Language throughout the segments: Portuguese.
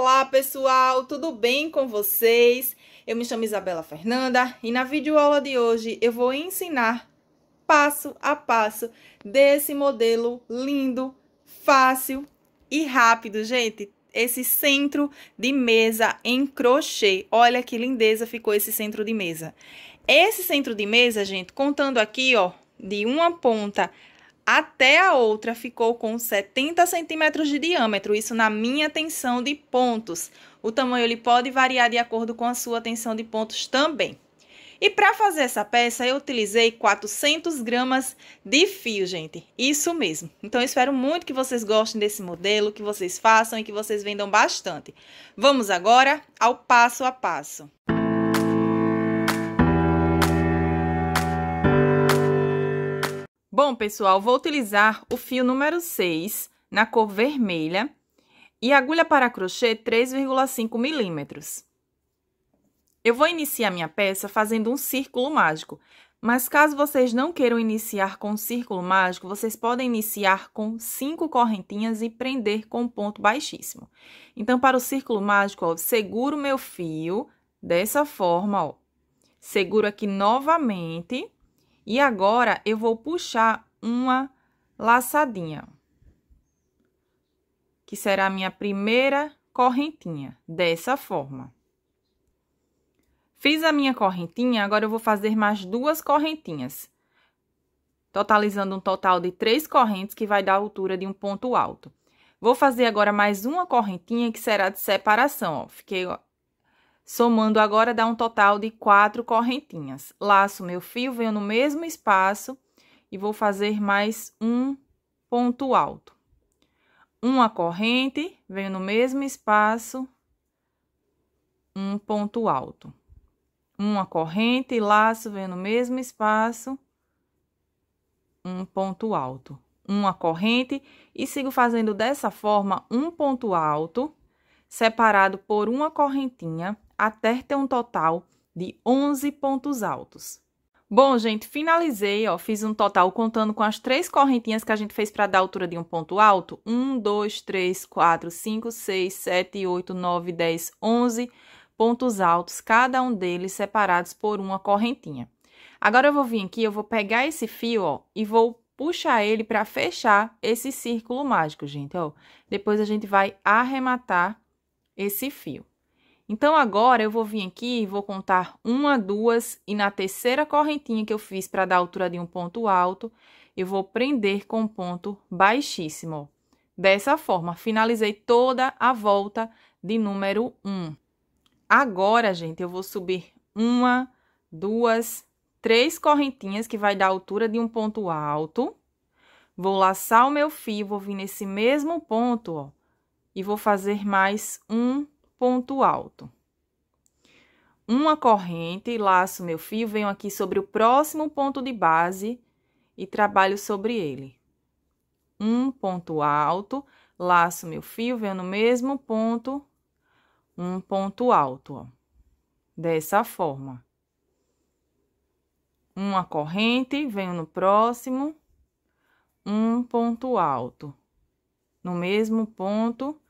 Olá pessoal, tudo bem com vocês? Eu me chamo Isabela Fernanda e na videoaula de hoje eu vou ensinar passo a passo desse modelo lindo, fácil e rápido, gente. Esse centro de mesa em crochê. Olha que lindeza ficou esse centro de mesa. Esse centro de mesa, gente, contando aqui, ó, de uma ponta até a outra ficou com 70 centímetros de diâmetro, isso na minha tensão de pontos. O tamanho ele pode variar de acordo com a sua tensão de pontos também. E para fazer essa peça, eu utilizei 400 gramas de fio, gente. Isso mesmo. Então, espero muito que vocês gostem desse modelo, que vocês façam e que vocês vendam bastante. Vamos agora ao passo a passo. Música Bom, pessoal, vou utilizar o fio número 6 na cor vermelha e agulha para crochê 3,5 milímetros. Eu vou iniciar minha peça fazendo um círculo mágico, mas caso vocês não queiram iniciar com um círculo mágico, vocês podem iniciar com cinco correntinhas e prender com um ponto baixíssimo. Então, para o círculo mágico, ó, seguro meu fio dessa forma, ó. Seguro aqui novamente e agora, eu vou puxar uma laçadinha, que será a minha primeira correntinha, dessa forma. Fiz a minha correntinha, agora eu vou fazer mais duas correntinhas, totalizando um total de três correntes, que vai dar a altura de um ponto alto. Vou fazer agora mais uma correntinha, que será de separação, ó. Fiquei Somando agora dá um total de quatro correntinhas. Laço meu fio, venho no mesmo espaço e vou fazer mais um ponto alto. Uma corrente, venho no mesmo espaço, um ponto alto. Uma corrente, laço, venho no mesmo espaço, um ponto alto. Uma corrente e sigo fazendo dessa forma um ponto alto separado por uma correntinha até ter um total de 11 pontos altos. Bom, gente, finalizei, ó, fiz um total contando com as três correntinhas que a gente fez para dar a altura de um ponto alto. 1, 2, 3, 4, 5, 6, 7, 8, 9, 10, 11 pontos altos, cada um deles separados por uma correntinha. Agora eu vou vir aqui, eu vou pegar esse fio, ó, e vou puxar ele para fechar esse círculo mágico, gente, ó. Depois a gente vai arrematar esse fio. Então, agora eu vou vir aqui, vou contar uma, duas, e na terceira correntinha que eu fiz para dar a altura de um ponto alto, eu vou prender com um ponto baixíssimo. Dessa forma, finalizei toda a volta de número 1. Agora, gente, eu vou subir uma, duas, três correntinhas, que vai dar a altura de um ponto alto. Vou laçar o meu fio, vou vir nesse mesmo ponto, ó, e vou fazer mais um ponto alto. Uma corrente, laço meu fio, venho aqui sobre o próximo ponto de base e trabalho sobre ele. Um ponto alto, laço meu fio, venho no mesmo ponto, um ponto alto, ó. Dessa forma. Uma corrente, venho no próximo, um ponto alto. No mesmo ponto,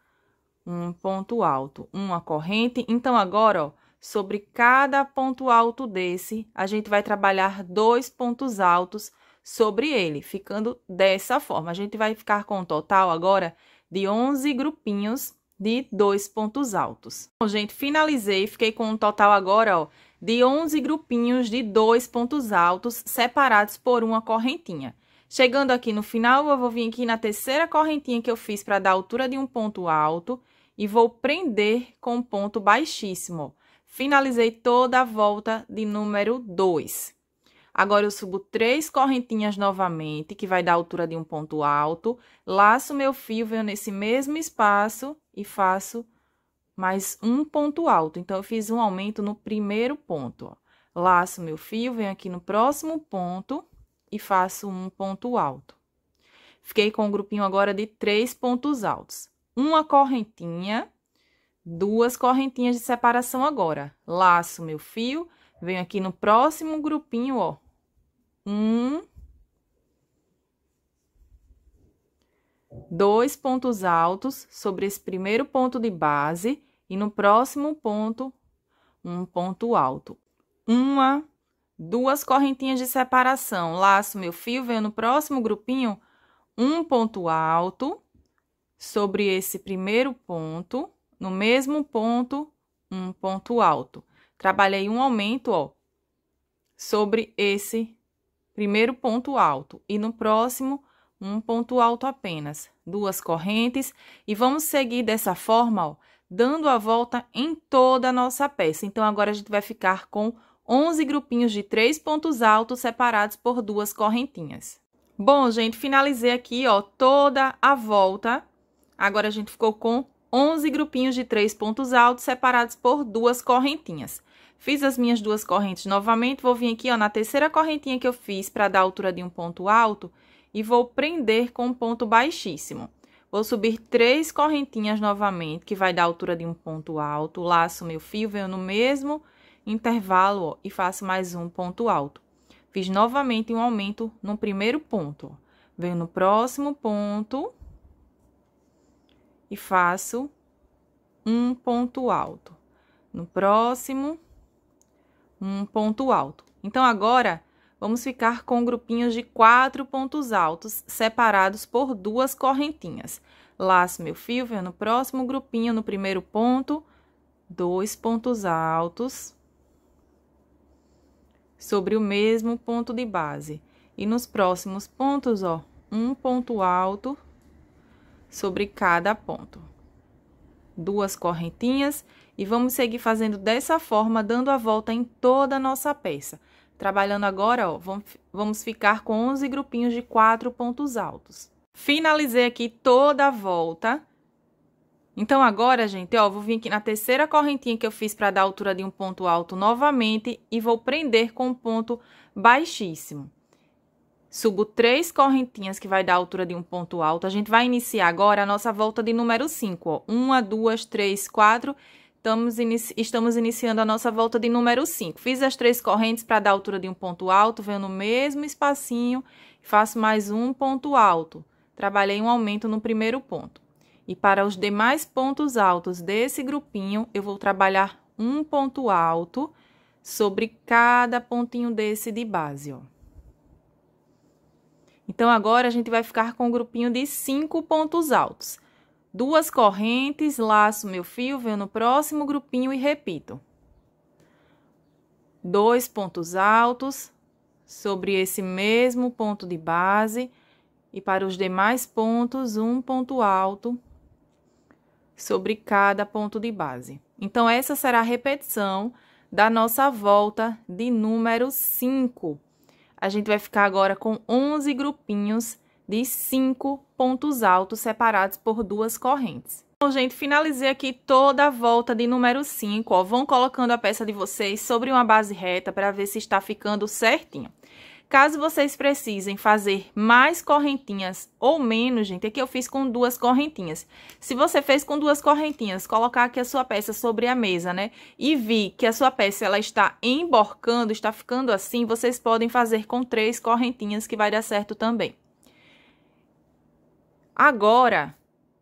um ponto alto, uma corrente. Então, agora, ó, sobre cada ponto alto desse, a gente vai trabalhar dois pontos altos sobre ele, ficando dessa forma. A gente vai ficar com um total agora de 11 grupinhos de dois pontos altos. Bom, gente, finalizei, fiquei com um total agora, ó, de 11 grupinhos de dois pontos altos separados por uma correntinha. Chegando aqui no final, eu vou vir aqui na terceira correntinha que eu fiz para dar altura de um ponto alto e vou prender com ponto baixíssimo. Finalizei toda a volta de número 2. Agora eu subo três correntinhas novamente, que vai dar a altura de um ponto alto. Laço meu fio, venho nesse mesmo espaço e faço mais um ponto alto. Então, eu fiz um aumento no primeiro ponto. Ó. Laço meu fio, venho aqui no próximo ponto e faço um ponto alto. Fiquei com um grupinho agora de três pontos altos uma correntinha, duas correntinhas de separação agora. Laço meu fio, venho aqui no próximo grupinho, ó. Um. Dois pontos altos sobre esse primeiro ponto de base e no próximo ponto, um ponto alto. Uma, duas correntinhas de separação. Laço meu fio, venho no próximo grupinho, um ponto alto sobre esse primeiro ponto, no mesmo ponto, um ponto alto. Trabalhei um aumento, ó, sobre esse primeiro ponto alto e no próximo um ponto alto apenas, duas correntes e vamos seguir dessa forma, ó, dando a volta em toda a nossa peça. Então agora a gente vai ficar com 11 grupinhos de três pontos altos separados por duas correntinhas. Bom, gente, finalizei aqui, ó, toda a volta Agora a gente ficou com 11 grupinhos de três pontos altos separados por duas correntinhas. Fiz as minhas duas correntes novamente, vou vir aqui ó, na terceira correntinha que eu fiz para dar a altura de um ponto alto e vou prender com um ponto baixíssimo. Vou subir três correntinhas novamente, que vai dar a altura de um ponto alto, laço meu fio, venho no mesmo intervalo ó, e faço mais um ponto alto. Fiz novamente um aumento no primeiro ponto, ó. venho no próximo ponto e faço um ponto alto. No próximo, um ponto alto. Então, agora, vamos ficar com grupinhos de quatro pontos altos separados por duas correntinhas. Laço meu fio, venho no próximo grupinho, no primeiro ponto, dois pontos altos sobre o mesmo ponto de base. E nos próximos pontos, ó, um ponto alto sobre cada ponto. Duas correntinhas e vamos seguir fazendo dessa forma, dando a volta em toda a nossa peça. Trabalhando agora, ó, vamos ficar com 11 grupinhos de quatro pontos altos. Finalizei aqui toda a volta. Então, agora, gente, ó, vou vir aqui na terceira correntinha que eu fiz para dar a altura de um ponto alto novamente e vou prender com um ponto baixíssimo. Subo três correntinhas que vai dar a altura de um ponto alto. A gente vai iniciar agora a nossa volta de número 5, ó. Uma, duas, três, quatro. Estamos, inici estamos iniciando a nossa volta de número 5. Fiz as três correntes para dar a altura de um ponto alto, venho no mesmo espacinho, faço mais um ponto alto. Trabalhei um aumento no primeiro ponto. E para os demais pontos altos desse grupinho, eu vou trabalhar um ponto alto sobre cada pontinho desse de base, ó. Então, agora a gente vai ficar com um grupinho de cinco pontos altos. Duas correntes, laço meu fio, venho no próximo grupinho e repito. Dois pontos altos sobre esse mesmo ponto de base e para os demais pontos, um ponto alto sobre cada ponto de base. Então, essa será a repetição da nossa volta de número 5 a gente vai ficar agora com 11 grupinhos de 5 pontos altos separados por duas correntes. Então, gente, finalizei aqui toda a volta de número 5, ó. Vão colocando a peça de vocês sobre uma base reta para ver se está ficando certinho. Caso vocês precisem fazer mais correntinhas ou menos, gente, aqui é eu fiz com duas correntinhas. Se você fez com duas correntinhas, colocar aqui a sua peça sobre a mesa, né? E vi que a sua peça ela está emborcando, está ficando assim, vocês podem fazer com três correntinhas que vai dar certo também. Agora,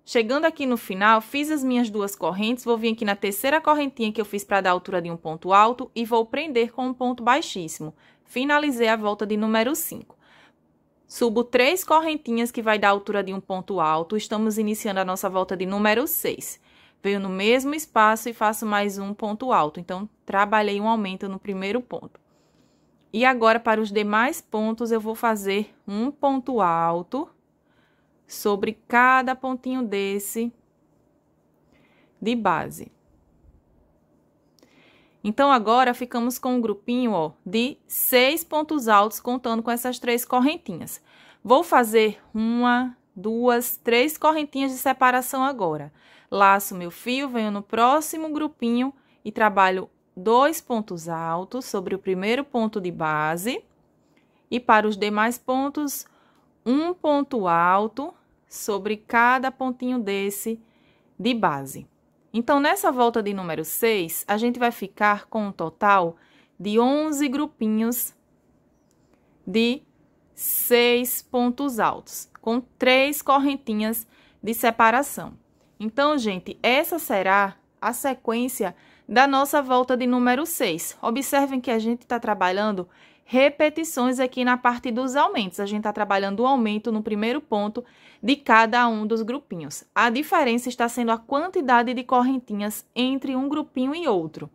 Chegando aqui no final, fiz as minhas duas correntes, vou vir aqui na terceira correntinha que eu fiz para dar a altura de um ponto alto e vou prender com um ponto baixíssimo. Finalizei a volta de número 5. Subo três correntinhas que vai dar a altura de um ponto alto. Estamos iniciando a nossa volta de número 6. Venho no mesmo espaço e faço mais um ponto alto. Então, trabalhei um aumento no primeiro ponto. E agora, para os demais pontos, eu vou fazer um ponto alto sobre cada pontinho desse de base. Então, agora ficamos com um grupinho ó, de seis pontos altos, contando com essas três correntinhas. Vou fazer uma, duas, três correntinhas de separação agora. Laço meu fio, venho no próximo grupinho e trabalho dois pontos altos sobre o primeiro ponto de base. E para os demais pontos, um ponto alto sobre cada pontinho desse de base. Então, nessa volta de número 6, a gente vai ficar com um total de 11 grupinhos de seis pontos altos, com três correntinhas de separação. Então, gente, essa será a sequência da nossa volta de número 6. Observem que a gente está trabalhando repetições aqui na parte dos aumentos. A gente está trabalhando o aumento no primeiro ponto de cada um dos grupinhos. A diferença está sendo a quantidade de correntinhas entre um grupinho e outro.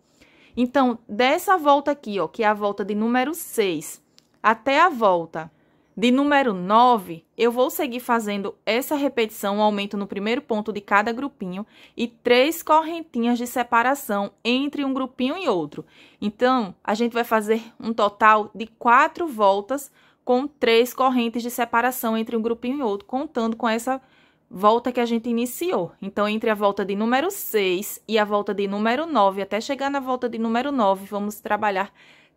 Então, dessa volta aqui, ó, que é a volta de número 6, até a volta de número 9, eu vou seguir fazendo essa repetição, um aumento no primeiro ponto de cada grupinho e três correntinhas de separação entre um grupinho e outro. Então, a gente vai fazer um total de quatro voltas com três correntes de separação entre um grupinho e outro, contando com essa volta que a gente iniciou. Então, entre a volta de número 6 e a volta de número 9, até chegar na volta de número 9, vamos trabalhar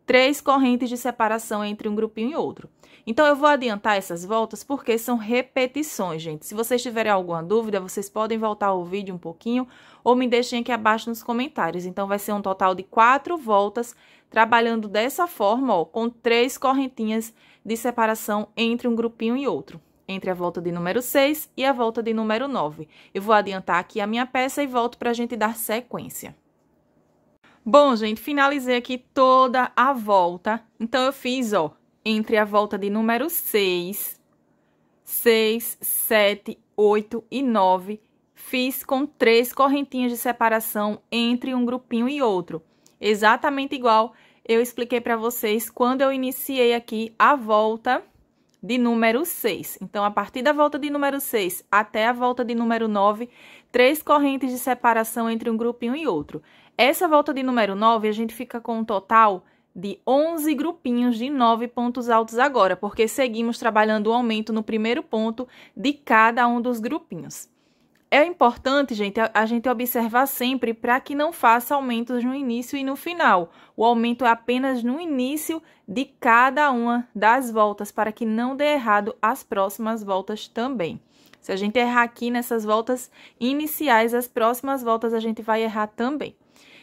três correntes de separação entre um grupinho e outro. Então, eu vou adiantar essas voltas porque são repetições, gente. Se vocês tiverem alguma dúvida, vocês podem voltar ao vídeo um pouquinho ou me deixem aqui abaixo nos comentários. Então, vai ser um total de quatro voltas, trabalhando dessa forma, ó, com três correntinhas de separação entre um grupinho e outro. Entre a volta de número 6 e a volta de número 9. Eu vou adiantar aqui a minha peça e volto para a gente dar sequência. Bom, gente, finalizei aqui toda a volta. Então, eu fiz, ó, entre a volta de número 6, 6, 7, 8 e 9, fiz com três correntinhas de separação entre um grupinho e outro. Exatamente igual eu expliquei para vocês quando eu iniciei aqui a volta de número 6. Então, a partir da volta de número 6 até a volta de número 9, três correntes de separação entre um grupinho e outro. Essa volta de número 9, a gente fica com um total de 11 grupinhos de 9 pontos altos agora, porque seguimos trabalhando o aumento no primeiro ponto de cada um dos grupinhos. É importante, gente, a gente observar sempre para que não faça aumentos no início e no final. O aumento é apenas no início de cada uma das voltas, para que não dê errado as próximas voltas também. Se a gente errar aqui nessas voltas iniciais, as próximas voltas a gente vai errar também.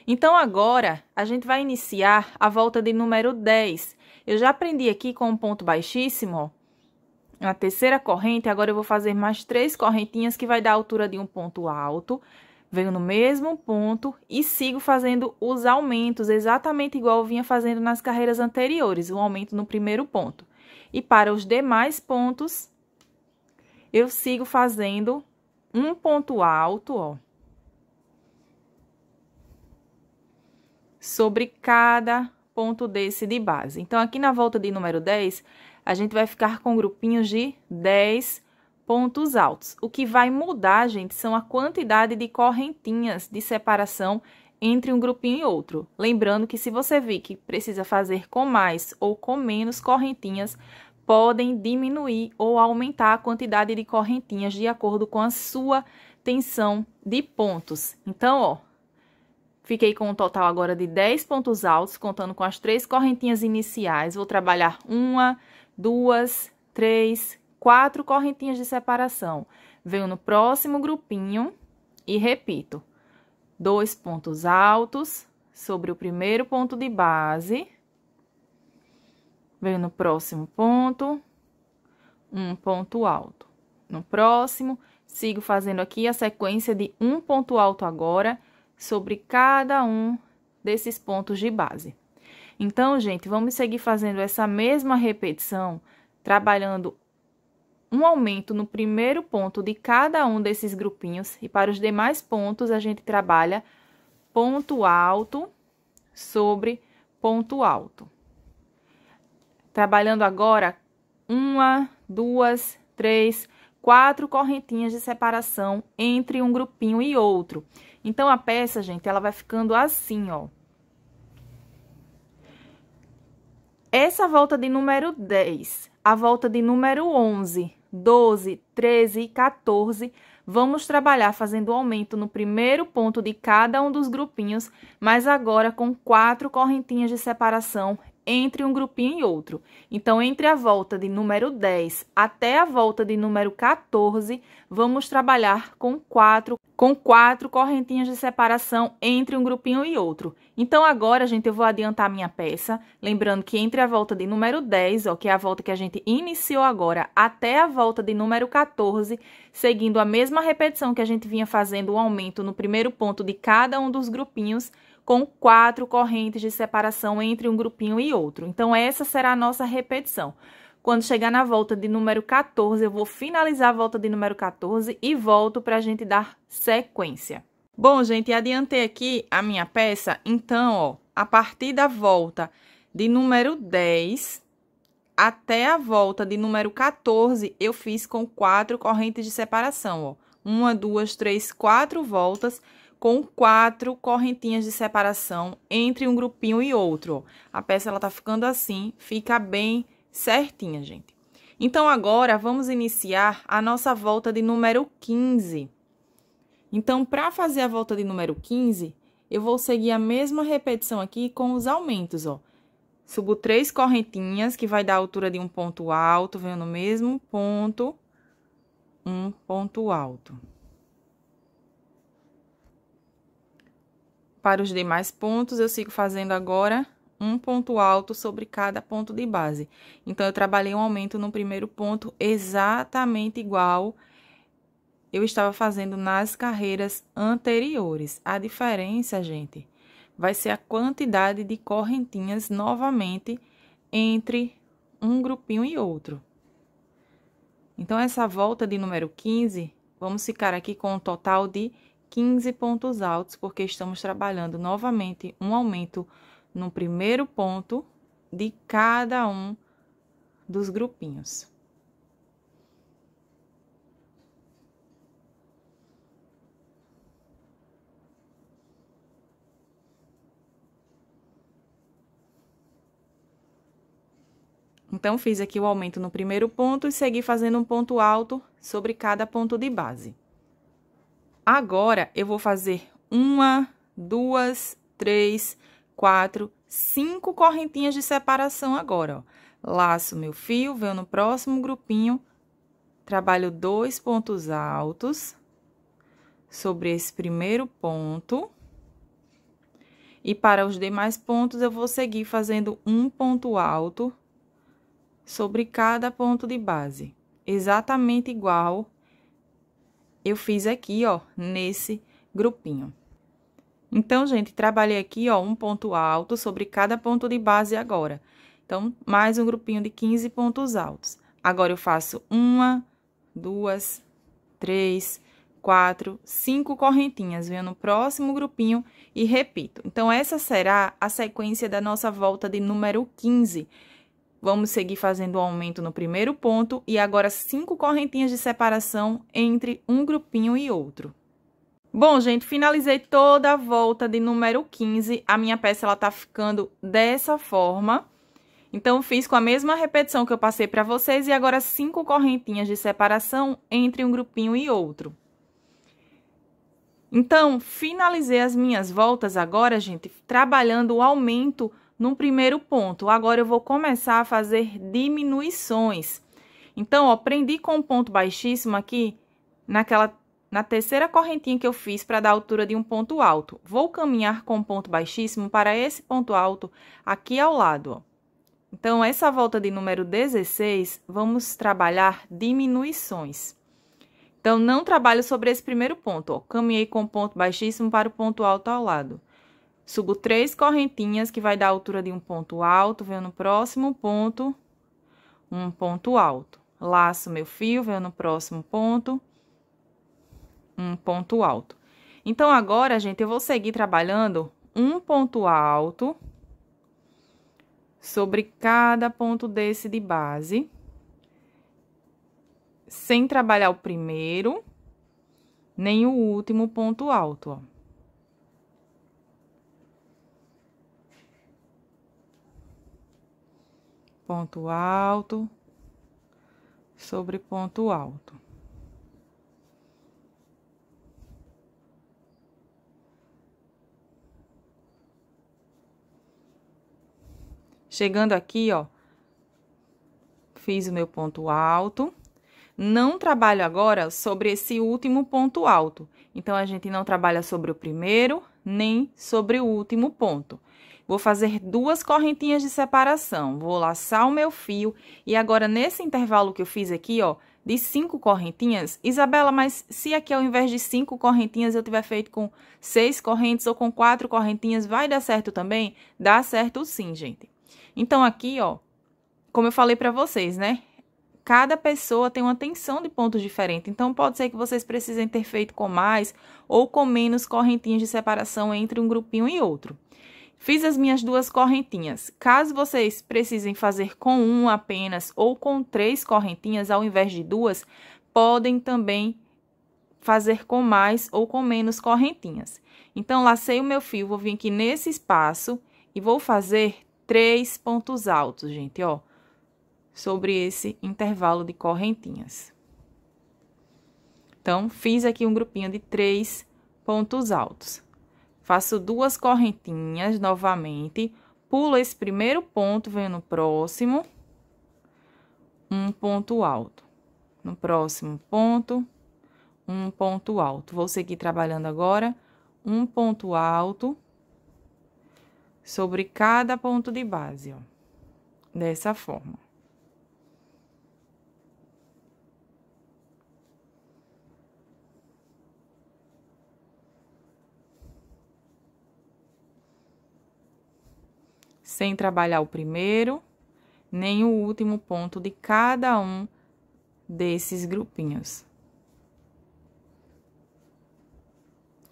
Então agora a gente vai iniciar a volta de número 10. Eu já aprendi aqui com um ponto baixíssimo, ó, na terceira corrente, agora eu vou fazer mais três correntinhas que vai dar a altura de um ponto alto. Venho no mesmo ponto e sigo fazendo os aumentos, exatamente igual eu vinha fazendo nas carreiras anteriores, o um aumento no primeiro ponto. E para os demais pontos, eu sigo fazendo um ponto alto, ó, sobre cada ponto desse de base. Então, aqui na volta de número 10, a gente vai ficar com grupinhos de 10 pontos altos. O que vai mudar, gente, são a quantidade de correntinhas de separação entre um grupinho e outro. Lembrando que se você vir que precisa fazer com mais ou com menos correntinhas, podem diminuir ou aumentar a quantidade de correntinhas de acordo com a sua tensão de pontos. Então, ó, Fiquei com um total agora de 10 pontos altos, contando com as três correntinhas iniciais. Vou trabalhar uma, duas, três, quatro correntinhas de separação. Venho no próximo grupinho e repito. Dois pontos altos sobre o primeiro ponto de base. Venho no próximo ponto, um ponto alto. No próximo, sigo fazendo aqui a sequência de um ponto alto agora, sobre cada um desses pontos de base. Então, gente, vamos seguir fazendo essa mesma repetição, trabalhando um aumento no primeiro ponto de cada um desses grupinhos e para os demais pontos a gente trabalha ponto alto sobre ponto alto. Trabalhando agora uma, duas, três, quatro correntinhas de separação entre um grupinho e outro. Então, a peça, gente, ela vai ficando assim, ó. Essa volta de número 10, a volta de número 11, 12, 13 e 14, vamos trabalhar fazendo aumento no primeiro ponto de cada um dos grupinhos, mas agora com quatro correntinhas de separação entre um grupinho e outro. Então, entre a volta de número 10 até a volta de número 14, vamos trabalhar com quatro, com quatro correntinhas de separação entre um grupinho e outro. Então, agora, gente, eu vou adiantar minha peça, lembrando que entre a volta de número 10, ó, que é a volta que a gente iniciou agora, até a volta de número 14, seguindo a mesma repetição que a gente vinha fazendo o um aumento no primeiro ponto de cada um dos grupinhos, com quatro correntes de separação entre um grupinho e outro. Então, essa será a nossa repetição. Quando chegar na volta de número 14, eu vou finalizar a volta de número 14 e volto para a gente dar sequência. Bom, gente, adiantei aqui a minha peça. Então, ó, a partir da volta de número 10 até a volta de número 14, eu fiz com quatro correntes de separação, ó. Uma, duas, três, quatro voltas com quatro correntinhas de separação entre um grupinho e outro. A peça ela tá ficando assim, fica bem certinha, gente. Então, agora, vamos iniciar a nossa volta de número 15. Então, para fazer a volta de número 15, eu vou seguir a mesma repetição aqui com os aumentos, ó. Subo três correntinhas, que vai dar a altura de um ponto alto, venho no mesmo ponto, um ponto alto. Para os demais pontos, eu sigo fazendo agora um ponto alto sobre cada ponto de base. Então, eu trabalhei um aumento no primeiro ponto exatamente igual eu estava fazendo nas carreiras anteriores. A diferença, gente, vai ser a quantidade de correntinhas novamente entre um grupinho e outro. Então, essa volta de número 15, vamos ficar aqui com um total de 15 pontos altos, porque estamos trabalhando novamente um aumento no primeiro ponto de cada um dos grupinhos. Então, fiz aqui o aumento no primeiro ponto e segui fazendo um ponto alto sobre cada ponto de base. Agora, eu vou fazer uma, duas, três, quatro, cinco correntinhas de separação agora, ó. Laço meu fio, venho no próximo grupinho, trabalho dois pontos altos sobre esse primeiro ponto. E para os demais pontos, eu vou seguir fazendo um ponto alto sobre cada ponto de base, exatamente igual eu fiz aqui, ó, nesse grupinho. Então, gente, trabalhei aqui, ó, um ponto alto sobre cada ponto de base agora. Então, mais um grupinho de 15 pontos altos. Agora, eu faço uma, duas, três, quatro, cinco correntinhas. Venho no próximo grupinho e repito. Então, essa será a sequência da nossa volta de número 15, Vamos seguir fazendo o um aumento no primeiro ponto e agora cinco correntinhas de separação entre um grupinho e outro. Bom, gente, finalizei toda a volta de número 15. A minha peça, ela tá ficando dessa forma. Então, fiz com a mesma repetição que eu passei para vocês e agora cinco correntinhas de separação entre um grupinho e outro. Então, finalizei as minhas voltas agora, gente, trabalhando o aumento no primeiro ponto. Agora eu vou começar a fazer diminuições. Então, ó, prendi com um ponto baixíssimo aqui naquela na terceira correntinha que eu fiz para dar altura de um ponto alto. Vou caminhar com um ponto baixíssimo para esse ponto alto aqui ao lado, ó. Então, essa volta de número 16, vamos trabalhar diminuições. Então, não trabalho sobre esse primeiro ponto, ó. Caminhei com ponto baixíssimo para o ponto alto ao lado. Subo três correntinhas, que vai dar a altura de um ponto alto, venho no próximo ponto, um ponto alto. Laço meu fio, venho no próximo ponto, um ponto alto. Então, agora, gente, eu vou seguir trabalhando um ponto alto sobre cada ponto desse de base, sem trabalhar o primeiro, nem o último ponto alto, ó. ponto alto sobre ponto alto. Chegando aqui, ó, fiz o meu ponto alto. Não trabalho agora sobre esse último ponto alto. Então, a gente não trabalha sobre o primeiro nem sobre o último ponto. Vou fazer duas correntinhas de separação, vou laçar o meu fio e agora nesse intervalo que eu fiz aqui, ó, de cinco correntinhas, Isabela, mas se aqui ao invés de cinco correntinhas eu tiver feito com seis correntes ou com quatro correntinhas, vai dar certo também? Dá certo sim, gente. Então aqui, ó, como eu falei para vocês, né? cada pessoa tem uma tensão de pontos diferente. Então, pode ser que vocês precisem ter feito com mais ou com menos correntinhas de separação entre um grupinho e outro. Fiz as minhas duas correntinhas. Caso vocês precisem fazer com um apenas ou com três correntinhas ao invés de duas, podem também fazer com mais ou com menos correntinhas. Então, lacei o meu fio, vou vir aqui nesse espaço e vou fazer três pontos altos, gente, ó, sobre esse intervalo de correntinhas. Então, fiz aqui um grupinho de três pontos altos. Faço duas correntinhas novamente, pulo esse primeiro ponto, venho no próximo, um ponto alto. No próximo ponto, um ponto alto. Vou seguir trabalhando agora, um ponto alto sobre cada ponto de base, ó. Dessa forma. sem trabalhar o primeiro nem o último ponto de cada um desses grupinhos.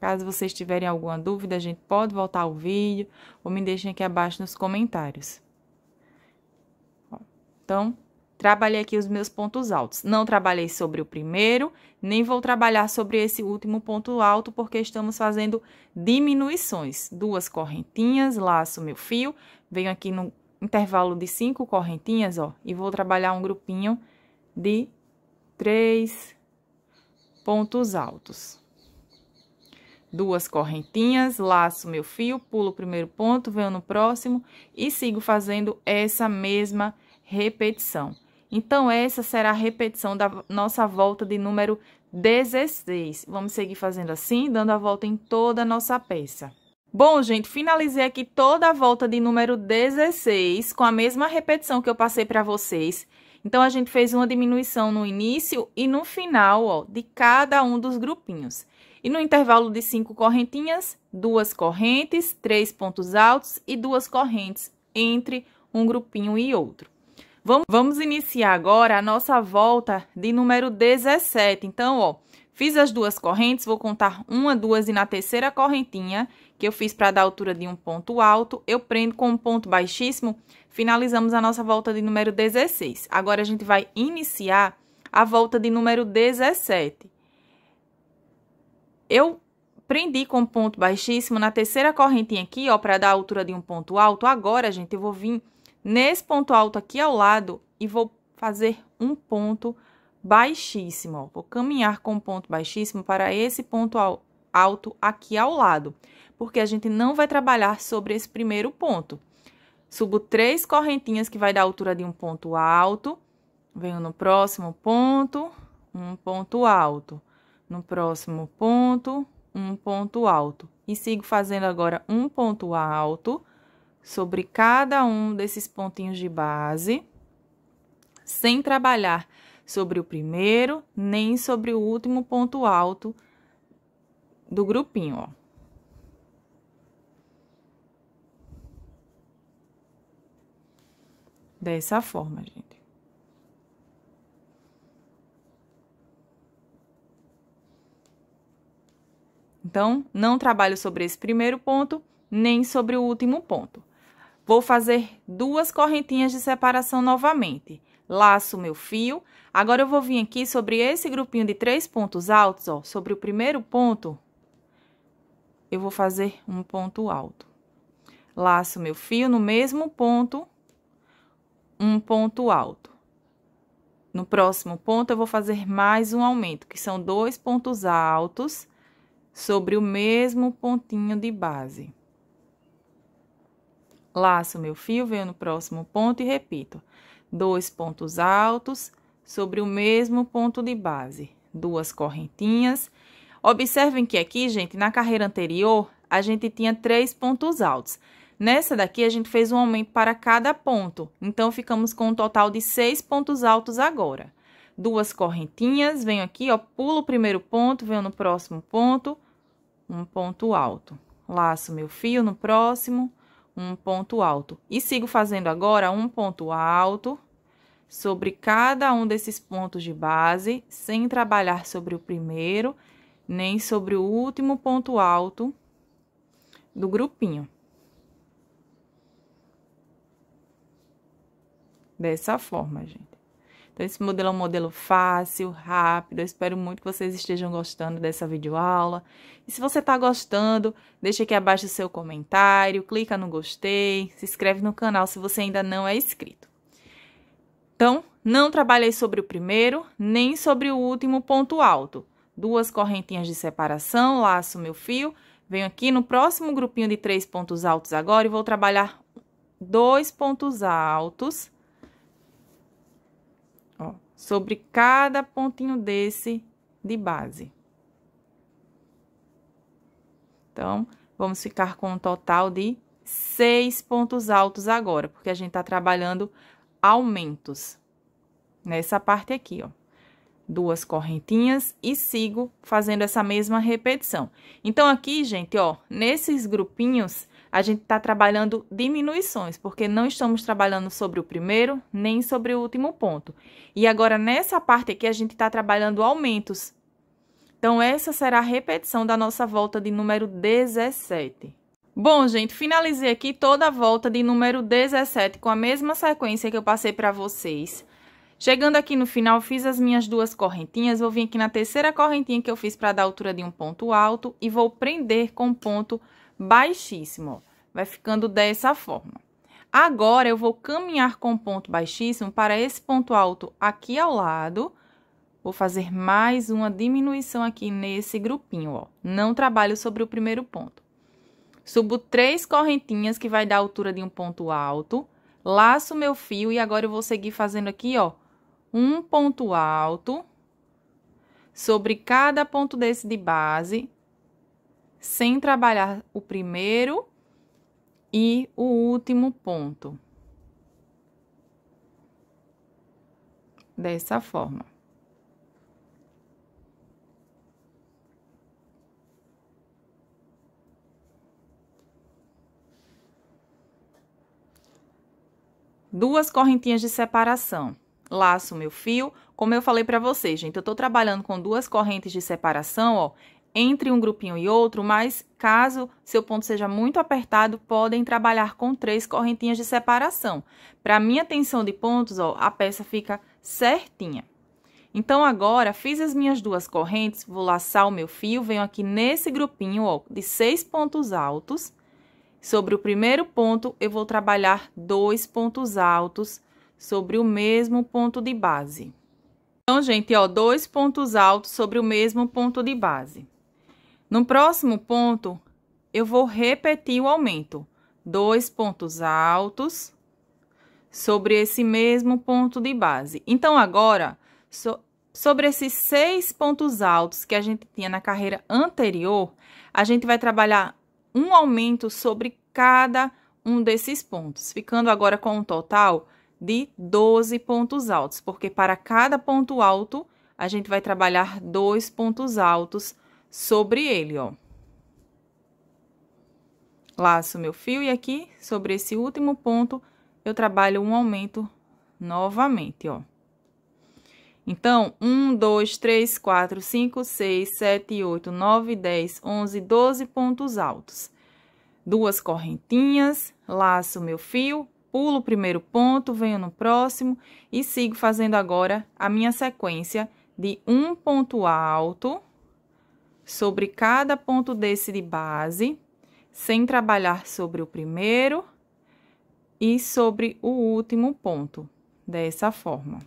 Caso vocês tiverem alguma dúvida, a gente pode voltar ao vídeo ou me deixem aqui abaixo nos comentários. Então, Trabalhei aqui os meus pontos altos. Não trabalhei sobre o primeiro, nem vou trabalhar sobre esse último ponto alto, porque estamos fazendo diminuições. Duas correntinhas, laço meu fio, venho aqui no intervalo de cinco correntinhas, ó, e vou trabalhar um grupinho de três pontos altos. Duas correntinhas, laço meu fio, pulo o primeiro ponto, venho no próximo e sigo fazendo essa mesma repetição. Então, essa será a repetição da nossa volta de número 16. Vamos seguir fazendo assim, dando a volta em toda a nossa peça. Bom, gente, finalizei aqui toda a volta de número 16 com a mesma repetição que eu passei para vocês. Então, a gente fez uma diminuição no início e no final, ó, de cada um dos grupinhos. E no intervalo de cinco correntinhas, duas correntes, três pontos altos e duas correntes entre um grupinho e outro. Vamos, vamos iniciar agora a nossa volta de número 17. Então, ó, fiz as duas correntes, vou contar uma, duas e na terceira correntinha, que eu fiz para dar altura de um ponto alto, eu prendo com um ponto baixíssimo, finalizamos a nossa volta de número 16. Agora, a gente vai iniciar a volta de número 17. Eu prendi com um ponto baixíssimo na terceira correntinha aqui, ó, para dar altura de um ponto alto. Agora, gente, eu vou vir nesse ponto alto aqui ao lado e vou fazer um ponto baixíssimo. Ó. Vou caminhar com um ponto baixíssimo para esse ponto alto aqui ao lado, porque a gente não vai trabalhar sobre esse primeiro ponto. Subo três correntinhas que vai dar a altura de um ponto alto, venho no próximo ponto, um ponto alto, no próximo ponto, um ponto alto. E sigo fazendo agora um ponto alto, sobre cada um desses pontinhos de base, sem trabalhar sobre o primeiro nem sobre o último ponto alto do grupinho, ó. Dessa forma, gente. Então, não trabalho sobre esse primeiro ponto, nem sobre o último ponto. Vou fazer duas correntinhas de separação novamente. Laço meu fio. Agora, eu vou vir aqui sobre esse grupinho de três pontos altos, ó. Sobre o primeiro ponto, eu vou fazer um ponto alto. Laço meu fio no mesmo ponto, um ponto alto. No próximo ponto, eu vou fazer mais um aumento, que são dois pontos altos sobre o mesmo pontinho de base. Laço meu fio, venho no próximo ponto e repito. Dois pontos altos sobre o mesmo ponto de base. Duas correntinhas. Observem que aqui, gente, na carreira anterior, a gente tinha três pontos altos. Nessa daqui, a gente fez um aumento para cada ponto. Então, ficamos com um total de seis pontos altos agora. Duas correntinhas, venho aqui, ó, pulo o primeiro ponto, venho no próximo ponto, um ponto alto. Laço meu fio no próximo, um ponto alto. E sigo fazendo agora um ponto alto sobre cada um desses pontos de base, sem trabalhar sobre o primeiro, nem sobre o último ponto alto do grupinho. Dessa forma, gente. Então, esse modelo é um modelo fácil, rápido. Eu espero muito que vocês estejam gostando dessa videoaula. E se você está gostando, deixa aqui abaixo o seu comentário, clica no gostei, se inscreve no canal se você ainda não é inscrito. Então, não trabalhei sobre o primeiro, nem sobre o último ponto alto. Duas correntinhas de separação, laço meu fio. Venho aqui no próximo grupinho de três pontos altos agora e vou trabalhar dois pontos altos sobre cada pontinho desse de base. Então, vamos ficar com um total de seis pontos altos agora, porque a gente tá trabalhando aumentos nessa parte aqui, ó. Duas correntinhas e sigo fazendo essa mesma repetição. Então, aqui, gente, ó, nesses grupinhos, a gente está trabalhando diminuições, porque não estamos trabalhando sobre o primeiro nem sobre o último ponto. E agora, nessa parte aqui, a gente está trabalhando aumentos. Então, essa será a repetição da nossa volta de número 17. Bom, gente, finalizei aqui toda a volta de número 17 com a mesma sequência que eu passei para vocês. Chegando aqui no final, fiz as minhas duas correntinhas, vou vir aqui na terceira correntinha que eu fiz para dar altura de um ponto alto e vou prender com ponto alto baixíssimo. Ó. Vai ficando dessa forma. Agora, eu vou caminhar com ponto baixíssimo para esse ponto alto aqui ao lado. Vou fazer mais uma diminuição aqui nesse grupinho, ó. Não trabalho sobre o primeiro ponto. Subo três correntinhas, que vai dar a altura de um ponto alto. Laço meu fio e agora eu vou seguir fazendo aqui, ó, um ponto alto. Sobre cada ponto desse de base, sem trabalhar o primeiro e o último ponto. Dessa forma. duas correntinhas de separação. Laço meu fio, como eu falei para vocês, gente, eu tô trabalhando com duas correntes de separação, ó, entre um grupinho e outro, mas caso seu ponto seja muito apertado, podem trabalhar com três correntinhas de separação. Para minha tensão de pontos, ó, a peça fica certinha. Então, agora, fiz as minhas duas correntes, vou laçar o meu fio, venho aqui nesse grupinho, ó, de seis pontos altos. Sobre o primeiro ponto, eu vou trabalhar dois pontos altos sobre o mesmo ponto de base. Então, gente, ó, dois pontos altos sobre o mesmo ponto de base. No próximo ponto, eu vou repetir o aumento. Dois pontos altos sobre esse mesmo ponto de base. Então, agora, so, sobre esses seis pontos altos que a gente tinha na carreira anterior, a gente vai trabalhar um aumento sobre cada um desses pontos, ficando agora com um total de 12 pontos altos, porque para cada ponto alto, a gente vai trabalhar dois pontos altos sobre ele, ó. Laço meu fio e aqui, sobre esse último ponto, eu trabalho um aumento novamente, ó. Então, 1, 2, 3, 4, 5, 6, 7, 8, 9, 10, 11, 12 pontos altos. Duas correntinhas, laço meu fio, pulo o primeiro ponto, venho no próximo e sigo fazendo agora a minha sequência de um ponto alto sobre cada ponto desse de base, sem trabalhar sobre o primeiro e sobre o último ponto, dessa forma.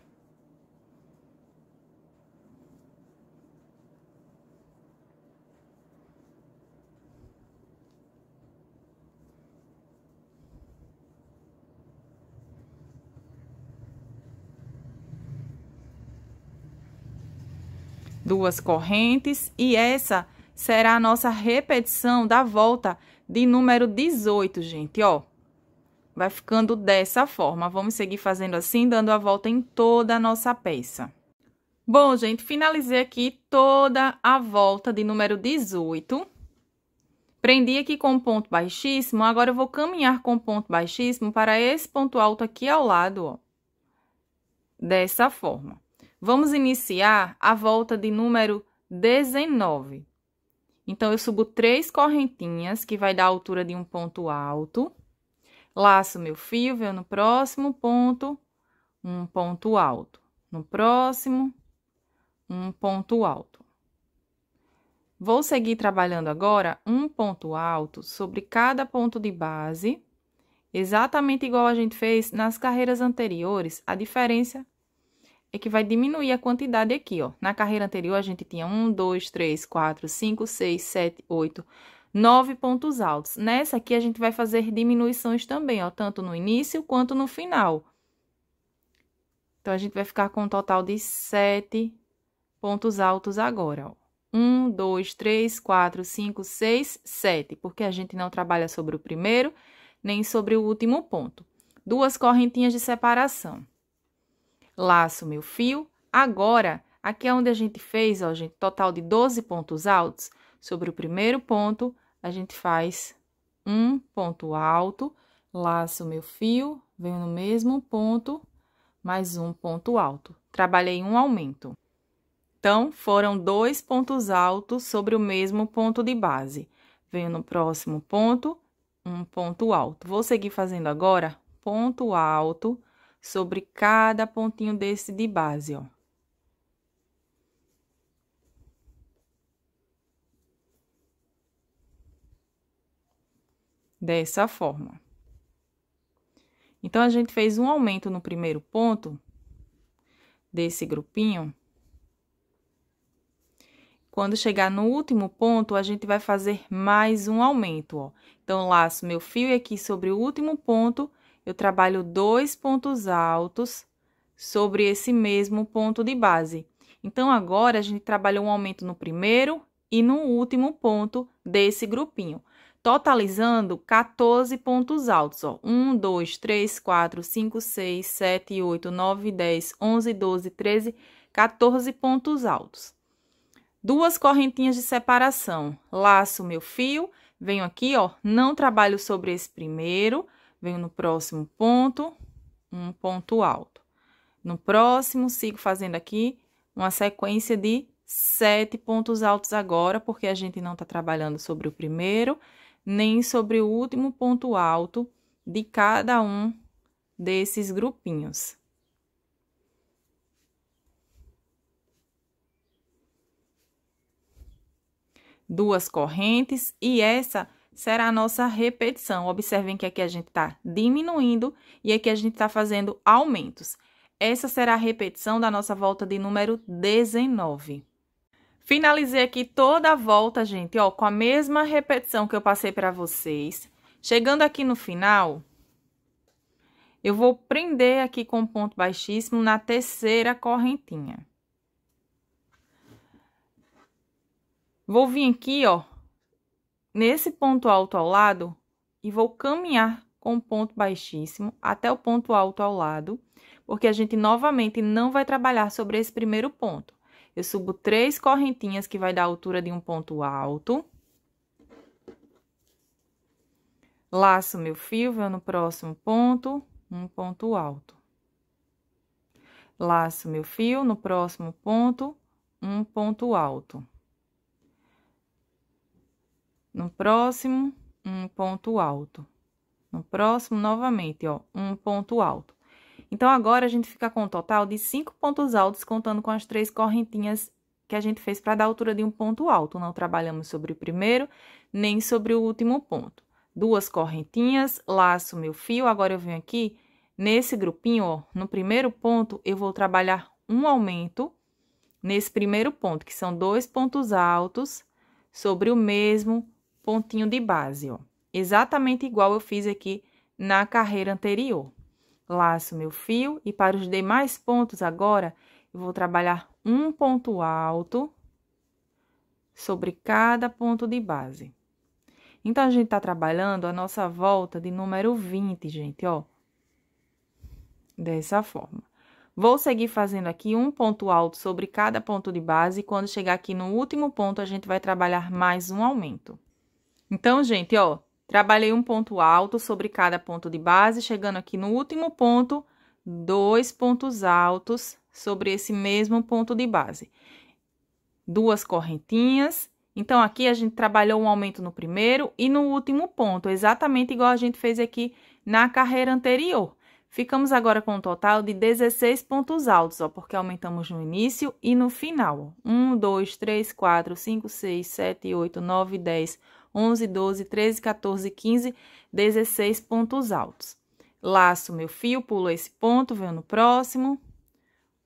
duas correntes e essa será a nossa repetição da volta de número 18, gente, ó. Vai ficando dessa forma. Vamos seguir fazendo assim, dando a volta em toda a nossa peça. Bom, gente, finalizei aqui toda a volta de número 18. Prendi aqui com ponto baixíssimo, agora eu vou caminhar com ponto baixíssimo para esse ponto alto aqui ao lado, ó. Dessa forma. Vamos iniciar a volta de número 19. Então, eu subo três correntinhas, que vai dar a altura de um ponto alto. Laço meu fio, venho no próximo ponto, um ponto alto. No próximo, um ponto alto. Vou seguir trabalhando agora um ponto alto sobre cada ponto de base, exatamente igual a gente fez nas carreiras anteriores. A diferença é que vai diminuir a quantidade aqui, ó. Na carreira anterior, a gente tinha 1, 2, 3, 4, 5, 6, 7, 8, 9 pontos altos. Nessa aqui, a gente vai fazer diminuições também, ó, tanto no início quanto no final. Então, a gente vai ficar com um total de 7 pontos altos agora, ó. 1, 2, 3, 4, 5, 6, 7, porque a gente não trabalha sobre o primeiro, nem sobre o último ponto. Duas correntinhas de separação laço meu fio. Agora, aqui é onde a gente fez, ó, gente, total de 12 pontos altos. Sobre o primeiro ponto, a gente faz um ponto alto, laço meu fio, venho no mesmo ponto, mais um ponto alto. Trabalhei um aumento. Então, foram dois pontos altos sobre o mesmo ponto de base. Venho no próximo ponto, um ponto alto. Vou seguir fazendo agora ponto alto, sobre cada pontinho desse de base, ó. Dessa forma. Então, a gente fez um aumento no primeiro ponto desse grupinho. Quando chegar no último ponto, a gente vai fazer mais um aumento, ó. Então, laço meu fio aqui sobre o último ponto eu trabalho dois pontos altos sobre esse mesmo ponto de base. Então, agora a gente trabalhou um aumento no primeiro e no último ponto desse grupinho, totalizando 14 pontos altos. Ó. 1, 2, 3, 4, 5, 6, 7, 8, 9, 10, 11, 12, 13, 14 pontos altos. Duas correntinhas de separação. Laço meu fio, venho aqui, ó, não trabalho sobre esse primeiro, venho no próximo ponto, um ponto alto. No próximo, sigo fazendo aqui uma sequência de sete pontos altos agora, porque a gente não está trabalhando sobre o primeiro, nem sobre o último ponto alto de cada um desses grupinhos. Duas correntes, e essa será a nossa repetição. Observem que aqui a gente está diminuindo e aqui a gente está fazendo aumentos. Essa será a repetição da nossa volta de número 19. Finalizei aqui toda a volta, gente, ó, com a mesma repetição que eu passei para vocês. Chegando aqui no final, eu vou prender aqui com ponto baixíssimo na terceira correntinha. Vou vir aqui, ó, nesse ponto alto ao lado e vou caminhar com o ponto baixíssimo até o ponto alto ao lado, porque a gente novamente não vai trabalhar sobre esse primeiro ponto. Eu subo três correntinhas que vai dar a altura de um ponto alto. Laço meu fio, no próximo ponto, um ponto alto. Laço meu fio no próximo ponto, um ponto alto. No próximo, um ponto alto. No próximo, novamente, ó, um ponto alto. Então, agora a gente fica com um total de cinco pontos altos, contando com as três correntinhas que a gente fez para dar altura de um ponto alto. Não trabalhamos sobre o primeiro, nem sobre o último ponto. Duas correntinhas, laço meu fio. Agora, eu venho aqui nesse grupinho, ó, no primeiro ponto, eu vou trabalhar um aumento nesse primeiro ponto, que são dois pontos altos sobre o mesmo pontinho de base, ó. Exatamente igual eu fiz aqui na carreira anterior. Laço meu fio e para os demais pontos agora, eu vou trabalhar um ponto alto sobre cada ponto de base. Então, a gente tá trabalhando a nossa volta de número 20, gente, ó. Dessa forma. Vou seguir fazendo aqui um ponto alto sobre cada ponto de base e quando chegar aqui no último ponto, a gente vai trabalhar mais um aumento. Então, gente, ó, trabalhei um ponto alto sobre cada ponto de base, chegando aqui no último ponto, dois pontos altos sobre esse mesmo ponto de base. Duas correntinhas. Então, aqui a gente trabalhou um aumento no primeiro e no último ponto, exatamente igual a gente fez aqui na carreira anterior. Ficamos agora com um total de 16 pontos altos, ó, porque aumentamos no início e no final. Ó. 1, 2, 3, 4, 5, 6, 7, 8, 9, 10, 11, 12, 13, 14, 15, 16 pontos altos. Laço meu fio, pulo esse ponto, venho no próximo,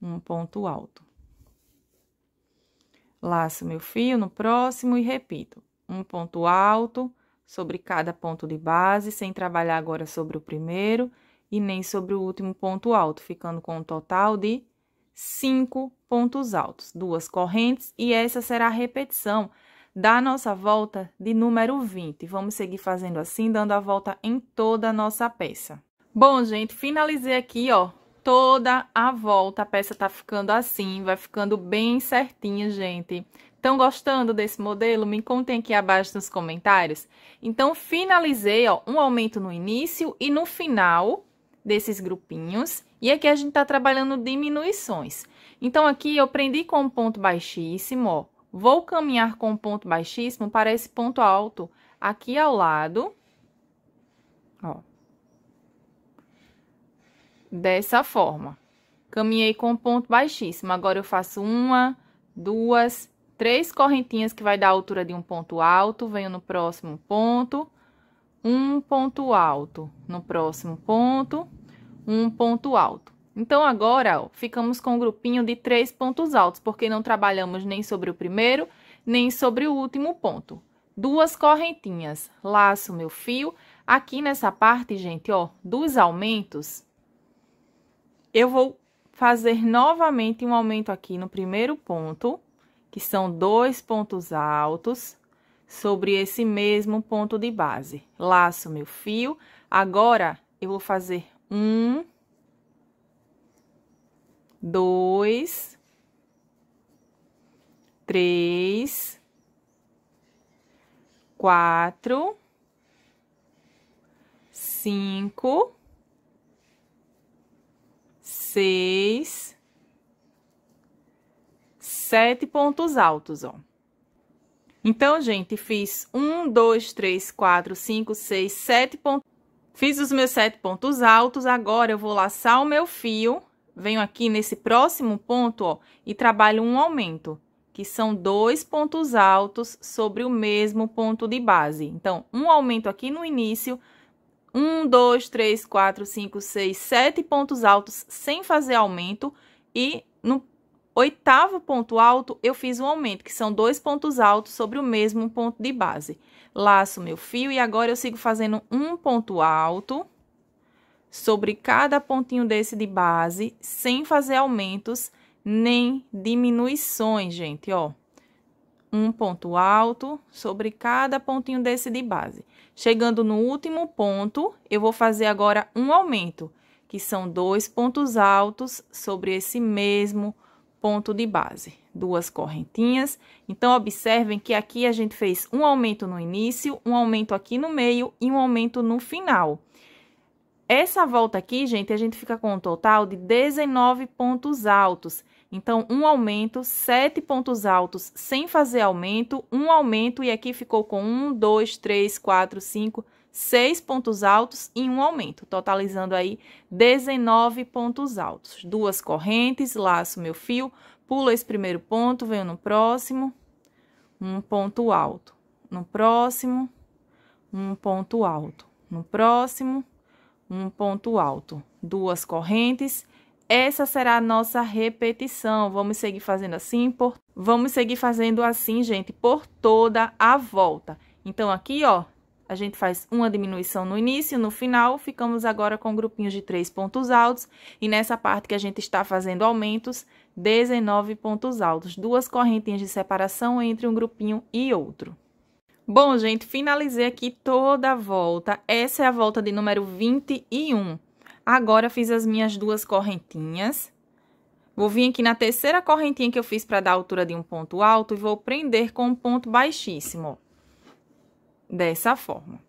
um ponto alto. Laço meu fio no próximo e repito. Um ponto alto sobre cada ponto de base, sem trabalhar agora sobre o primeiro e nem sobre o último ponto alto, ficando com um total de cinco pontos altos, duas correntes, e essa será a repetição da nossa volta de número 20. Vamos seguir fazendo assim, dando a volta em toda a nossa peça. Bom, gente, finalizei aqui, ó, toda a volta. A peça tá ficando assim, vai ficando bem certinha, gente. Estão gostando desse modelo? Me contem aqui abaixo nos comentários. Então, finalizei, ó, um aumento no início e no final desses grupinhos. E aqui a gente tá trabalhando diminuições. Então, aqui eu prendi com um ponto baixíssimo, ó, Vou caminhar com o ponto baixíssimo para esse ponto alto aqui ao lado, ó. Dessa forma. Caminhei com o ponto baixíssimo. Agora, eu faço uma, duas, três correntinhas que vai dar a altura de um ponto alto. Venho no próximo ponto, um ponto alto. No próximo ponto, um ponto alto. Então agora ó, ficamos com um grupinho de três pontos altos, porque não trabalhamos nem sobre o primeiro, nem sobre o último ponto. Duas correntinhas, laço meu fio. Aqui nessa parte, gente, ó, dos aumentos, eu vou fazer novamente um aumento aqui no primeiro ponto, que são dois pontos altos, sobre esse mesmo ponto de base. Laço meu fio. Agora, eu vou fazer um dois, três, quatro, cinco, seis, sete pontos altos, ó. Então, gente, fiz um, dois, três, quatro, cinco, seis, sete pontos. Fiz os meus sete pontos altos. Agora, eu vou laçar o meu fio venho aqui nesse próximo ponto ó, e trabalho um aumento, que são dois pontos altos sobre o mesmo ponto de base. Então, um aumento aqui no início, um, dois, três, quatro, cinco, seis, sete pontos altos sem fazer aumento e no oitavo ponto alto eu fiz um aumento, que são dois pontos altos sobre o mesmo ponto de base. Laço meu fio e agora eu sigo fazendo um ponto alto sobre cada pontinho desse de base, sem fazer aumentos nem diminuições, gente, ó. Um ponto alto sobre cada pontinho desse de base. Chegando no último ponto, eu vou fazer agora um aumento, que são dois pontos altos sobre esse mesmo ponto de base. Duas correntinhas. Então, observem que aqui a gente fez um aumento no início, um aumento aqui no meio e um aumento no final. Essa volta aqui, gente, a gente fica com um total de 19 pontos altos. Então, um aumento, sete pontos altos sem fazer aumento, um aumento, e aqui ficou com um, dois, três, quatro, cinco, seis pontos altos e um aumento, totalizando aí 19 pontos altos. Duas correntes, laço meu fio, pulo esse primeiro ponto, venho no próximo, um ponto alto. No próximo, um ponto alto. No próximo, um ponto alto, duas correntes. Essa será a nossa repetição. Vamos seguir fazendo assim por Vamos seguir fazendo assim, gente, por toda a volta. Então aqui, ó, a gente faz uma diminuição no início, no final, ficamos agora com grupinhos de três pontos altos e nessa parte que a gente está fazendo aumentos, 19 pontos altos, duas correntinhas de separação entre um grupinho e outro. Bom, gente, finalizei aqui toda a volta. Essa é a volta de número 21. Agora, fiz as minhas duas correntinhas. Vou vir aqui na terceira correntinha que eu fiz para dar a altura de um ponto alto e vou prender com um ponto baixíssimo. Dessa forma.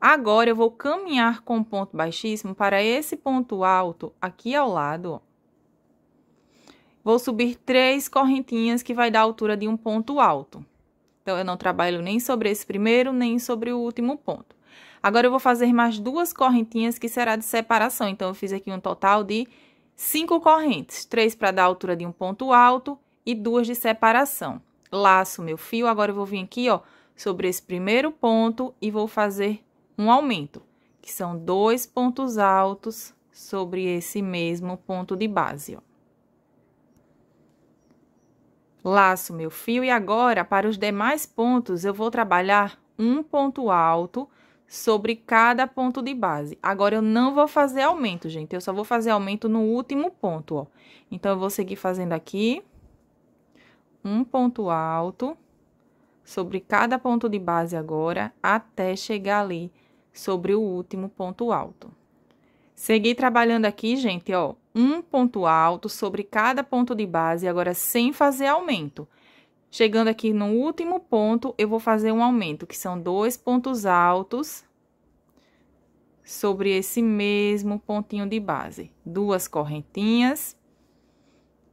Agora, eu vou caminhar com um ponto baixíssimo para esse ponto alto aqui ao lado. Vou subir três correntinhas que vai dar a altura de um ponto alto. Então, eu não trabalho nem sobre esse primeiro, nem sobre o último ponto. Agora, eu vou fazer mais duas correntinhas que será de separação. Então, eu fiz aqui um total de cinco correntes. Três para dar a altura de um ponto alto e duas de separação. Laço meu fio, agora eu vou vir aqui, ó, sobre esse primeiro ponto e vou fazer um aumento. Que são dois pontos altos sobre esse mesmo ponto de base, ó. Laço meu fio e agora, para os demais pontos, eu vou trabalhar um ponto alto sobre cada ponto de base. Agora, eu não vou fazer aumento, gente. Eu só vou fazer aumento no último ponto, ó. Então, eu vou seguir fazendo aqui. Um ponto alto sobre cada ponto de base agora, até chegar ali sobre o último ponto alto. Segui trabalhando aqui, gente, ó, um ponto alto sobre cada ponto de base, agora sem fazer aumento. Chegando aqui no último ponto, eu vou fazer um aumento, que são dois pontos altos sobre esse mesmo pontinho de base. Duas correntinhas,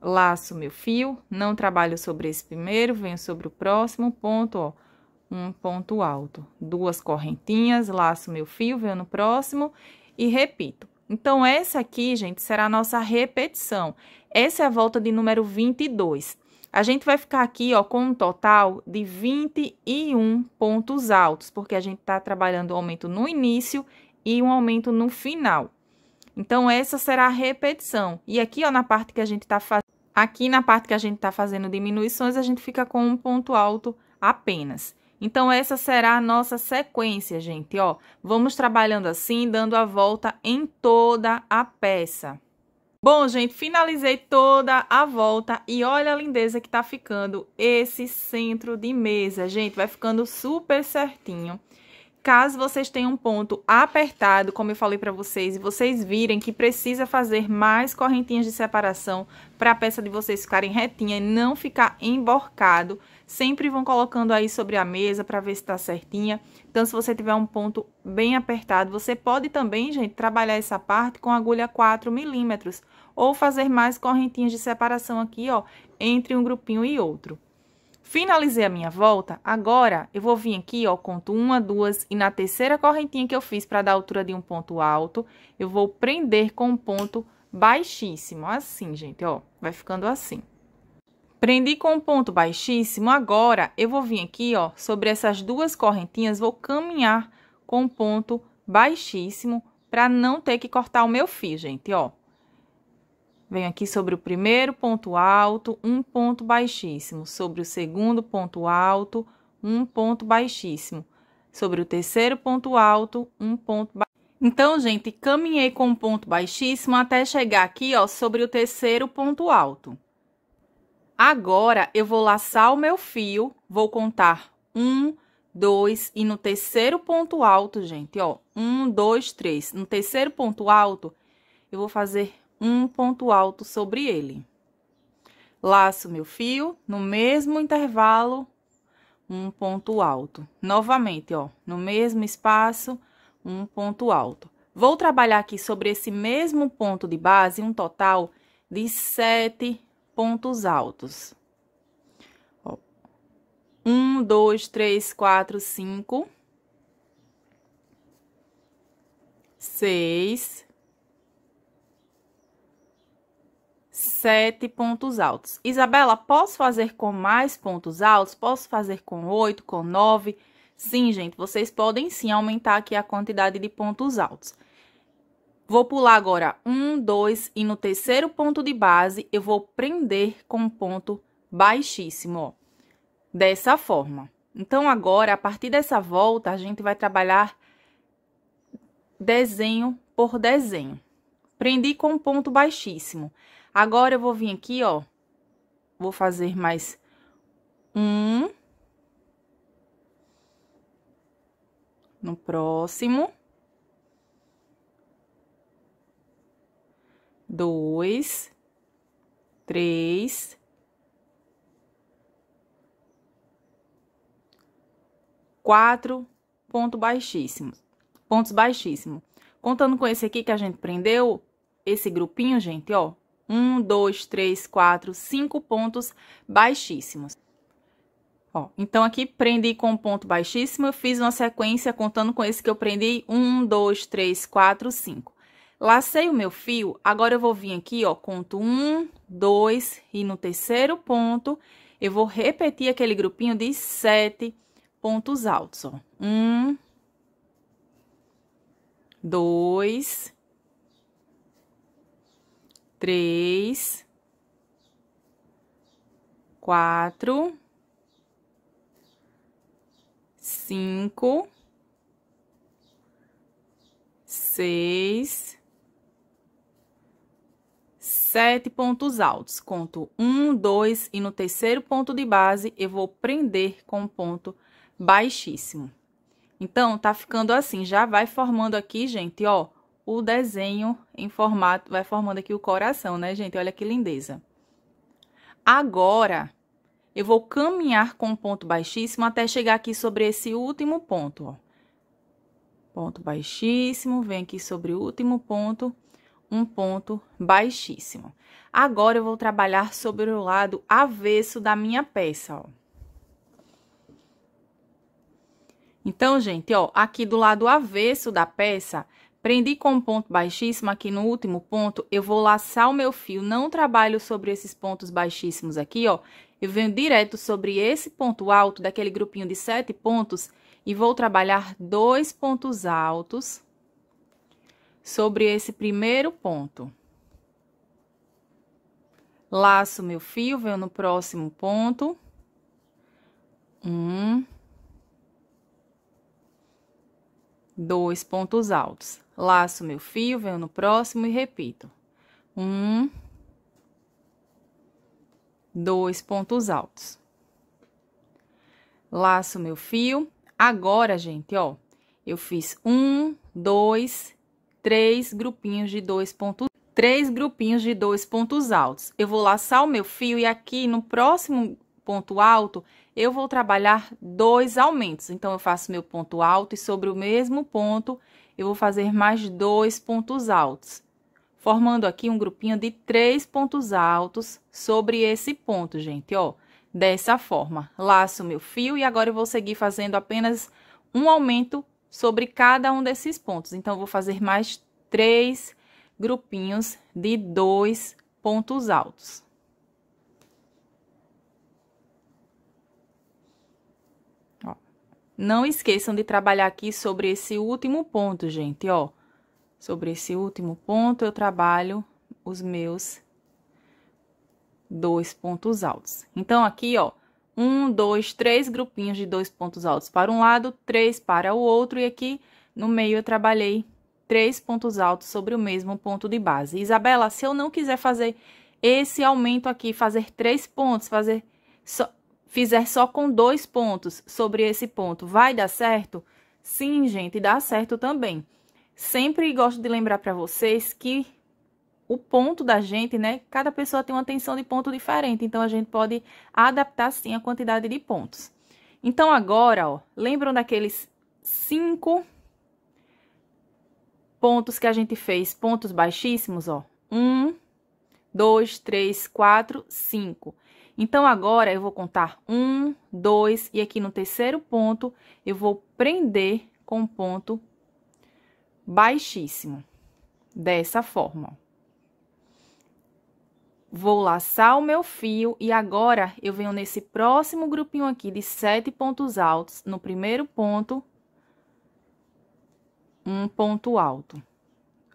laço meu fio, não trabalho sobre esse primeiro, venho sobre o próximo ponto, ó, um ponto alto. Duas correntinhas, laço meu fio, venho no próximo e repito. Então, essa aqui, gente, será a nossa repetição. Essa é a volta de número 22. A gente vai ficar aqui, ó, com um total de 21 pontos altos, porque a gente está trabalhando o um aumento no início e um aumento no final. Então, essa será a repetição. E aqui, ó, na parte que a gente está fazendo... Aqui na parte que a gente está fazendo diminuições, a gente fica com um ponto alto apenas. Então, essa será a nossa sequência, gente, ó. Vamos trabalhando assim, dando a volta em toda a peça. Bom, gente, finalizei toda a volta e olha a lindeza que tá ficando esse centro de mesa, gente. Vai ficando super certinho. Caso vocês tenham um ponto apertado, como eu falei para vocês, e vocês virem que precisa fazer mais correntinhas de separação para a peça de vocês ficarem retinha e não ficar emborcado, sempre vão colocando aí sobre a mesa para ver se está certinha. Então, se você tiver um ponto bem apertado, você pode também, gente, trabalhar essa parte com agulha 4 milímetros ou fazer mais correntinhas de separação aqui, ó, entre um grupinho e outro. Finalizei a minha volta, agora eu vou vir aqui, ó, conto uma, duas, e na terceira correntinha que eu fiz para dar a altura de um ponto alto, eu vou prender com um ponto baixíssimo, assim, gente, ó, vai ficando assim. Prendi com um ponto baixíssimo, agora eu vou vir aqui, ó, sobre essas duas correntinhas, vou caminhar com um ponto baixíssimo para não ter que cortar o meu fio, gente, ó. Venho aqui sobre o primeiro ponto alto, um ponto baixíssimo, sobre o segundo ponto alto, um ponto baixíssimo, sobre o terceiro ponto alto, um ponto baixíssimo. Então, gente, caminhei com um ponto baixíssimo até chegar aqui, ó, sobre o terceiro ponto alto. Agora eu vou laçar o meu fio, vou contar um, dois, e no terceiro ponto alto, gente, ó, um, dois, três. No terceiro ponto alto, eu vou fazer um ponto alto sobre ele. Laço meu fio, no mesmo intervalo, um ponto alto. Novamente, ó, no mesmo espaço, um ponto alto. Vou trabalhar aqui sobre esse mesmo ponto de base, um total de sete pontos altos. Ó, um, dois, três, quatro, cinco. Seis. Sete pontos altos. Isabela, posso fazer com mais pontos altos? Posso fazer com oito, com nove? Sim, gente, vocês podem sim aumentar aqui a quantidade de pontos altos. Vou pular agora um, dois e no terceiro ponto de base eu vou prender com um ponto baixíssimo, ó, dessa forma. Então, agora, a partir dessa volta, a gente vai trabalhar desenho por desenho. Prendi com um ponto baixíssimo. Agora, eu vou vir aqui, ó, vou fazer mais um no próximo. dois, três, quatro ponto baixíssimo, pontos baixíssimos. Contando com esse aqui que a gente prendeu, esse grupinho, gente, ó, um, dois, três, quatro, cinco pontos baixíssimos. Ó, então, aqui prendi com ponto baixíssimo, eu fiz uma sequência contando com esse que eu prendi, um, dois, três, quatro, cinco. Lacei o meu fio, agora eu vou vir aqui, ó, conto um, dois, e no terceiro ponto, eu vou repetir aquele grupinho de sete pontos altos, ó. Um, dois, três, quatro, cinco, seis, sete pontos altos, conto um, dois e no terceiro ponto de base eu vou prender com um ponto baixíssimo. Então, tá ficando assim, já vai formando aqui, gente, ó, o desenho em formato, vai formando aqui o coração, né, gente? Olha que lindeza. Agora, eu vou caminhar com um ponto baixíssimo até chegar aqui sobre esse último ponto, ó. Ponto baixíssimo, vem aqui sobre o último ponto um ponto baixíssimo. Agora eu vou trabalhar sobre o lado avesso da minha peça, ó. Então, gente, ó, aqui do lado avesso da peça, prendi com um ponto baixíssimo aqui no último ponto, eu vou laçar o meu fio, não trabalho sobre esses pontos baixíssimos aqui, ó. Eu venho direto sobre esse ponto alto daquele grupinho de sete pontos e vou trabalhar dois pontos altos sobre esse primeiro ponto. Laço meu fio, venho no próximo ponto. Um. Dois pontos altos. Laço meu fio, venho no próximo e repito. Um. Dois pontos altos. Laço meu fio. Agora, gente, ó, eu fiz um, dois, três grupinhos de dois pontos, três grupinhos de dois pontos altos. Eu vou laçar o meu fio e aqui no próximo ponto alto, eu vou trabalhar dois aumentos. Então, eu faço meu ponto alto e sobre o mesmo ponto, eu vou fazer mais dois pontos altos. Formando aqui um grupinho de três pontos altos sobre esse ponto, gente, ó. Dessa forma, laço meu fio e agora eu vou seguir fazendo apenas um aumento sobre cada um desses pontos. Então, vou fazer mais três grupinhos de dois pontos altos. Ó. Não esqueçam de trabalhar aqui sobre esse último ponto, gente, ó. Sobre esse último ponto, eu trabalho os meus dois pontos altos. Então, aqui, ó, um, dois, três grupinhos de dois pontos altos para um lado, três para o outro, e aqui no meio eu trabalhei três pontos altos sobre o mesmo ponto de base. Isabela, se eu não quiser fazer esse aumento aqui, fazer três pontos, fazer só, fizer só com dois pontos sobre esse ponto, vai dar certo? Sim, gente, dá certo também. Sempre gosto de lembrar para vocês que o ponto da gente, né? Cada pessoa tem uma tensão de ponto diferente, então a gente pode adaptar sim a quantidade de pontos. Então agora, ó, lembram daqueles cinco pontos que a gente fez, pontos baixíssimos, ó? Um, dois, três, quatro, cinco. Então agora eu vou contar um, dois e aqui no terceiro ponto eu vou prender com ponto baixíssimo, dessa forma, ó. Vou laçar o meu fio e agora eu venho nesse próximo grupinho aqui de sete pontos altos, no primeiro ponto, um ponto alto.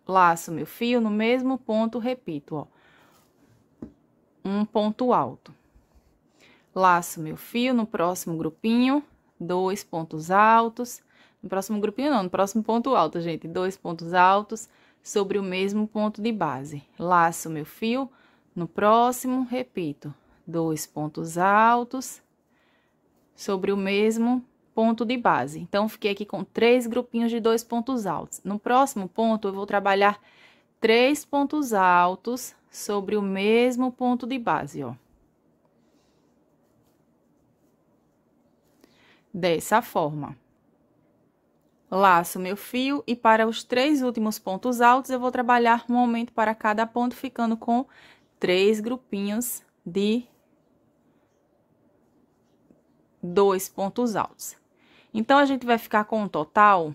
Laço meu fio no mesmo ponto, repito, ó. Um ponto alto. Laço meu fio no próximo grupinho, dois pontos altos. No próximo grupinho não, no próximo ponto alto, gente, dois pontos altos sobre o mesmo ponto de base. Laço meu fio no próximo, repito, dois pontos altos sobre o mesmo ponto de base. Então, fiquei aqui com três grupinhos de dois pontos altos. No próximo ponto, eu vou trabalhar três pontos altos sobre o mesmo ponto de base, ó. Dessa forma. Laço meu fio e para os três últimos pontos altos, eu vou trabalhar um aumento para cada ponto, ficando com três grupinhos de dois pontos altos. Então, a gente vai ficar com um total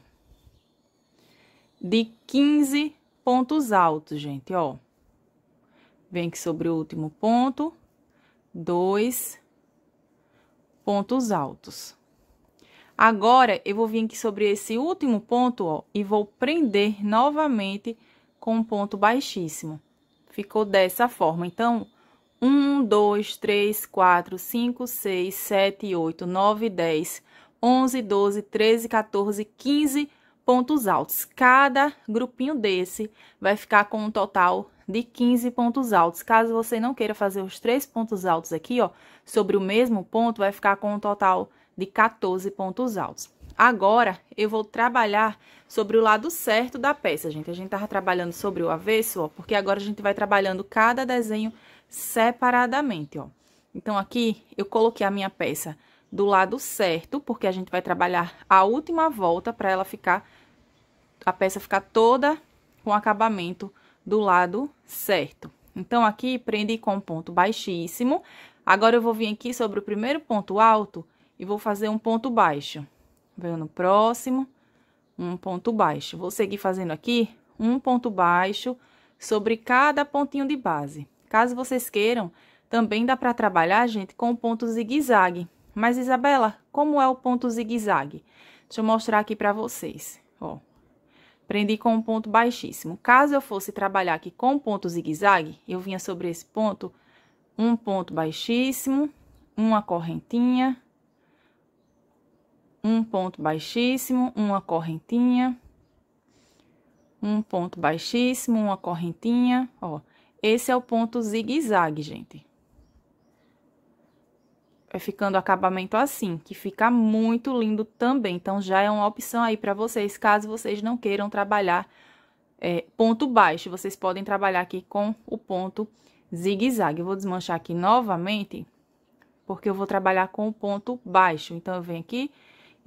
de 15 pontos altos, gente, ó. Vem aqui sobre o último ponto, dois pontos altos. Agora, eu vou vir aqui sobre esse último ponto, ó, e vou prender novamente com um ponto baixíssimo. Ficou dessa forma. Então, 1, 2, 3, 4, 5, 6, 7, 8, 9, 10, 11, 12, 13, 14, 15 pontos altos. Cada grupinho desse vai ficar com um total de 15 pontos altos. Caso você não queira fazer os três pontos altos aqui, ó, sobre o mesmo ponto, vai ficar com um total de 14 pontos altos. Agora eu vou trabalhar sobre o lado certo da peça, gente. A gente tava trabalhando sobre o avesso, ó, porque agora a gente vai trabalhando cada desenho separadamente, ó. Então, aqui eu coloquei a minha peça do lado certo, porque a gente vai trabalhar a última volta para ela ficar, a peça ficar toda com acabamento do lado certo. Então, aqui prendi com um ponto baixíssimo. Agora, eu vou vir aqui sobre o primeiro ponto alto e vou fazer um ponto baixo. Vendo no próximo, um ponto baixo. Vou seguir fazendo aqui um ponto baixo sobre cada pontinho de base. Caso vocês queiram, também dá para trabalhar, gente, com o ponto zigue-zague. Mas, Isabela, como é o ponto zigue-zague? Deixa eu mostrar aqui para vocês, ó. Prendi com um ponto baixíssimo. Caso eu fosse trabalhar aqui com ponto zigue-zague, eu vinha sobre esse ponto, um ponto baixíssimo, uma correntinha, um ponto baixíssimo, uma correntinha, um ponto baixíssimo, uma correntinha, ó. Esse é o ponto zigue-zague, gente. É ficando o acabamento assim, que fica muito lindo também. Então, já é uma opção aí para vocês, caso vocês não queiram trabalhar é, ponto baixo. Vocês podem trabalhar aqui com o ponto zigue-zague. Eu vou desmanchar aqui novamente, porque eu vou trabalhar com o ponto baixo. Então, eu venho aqui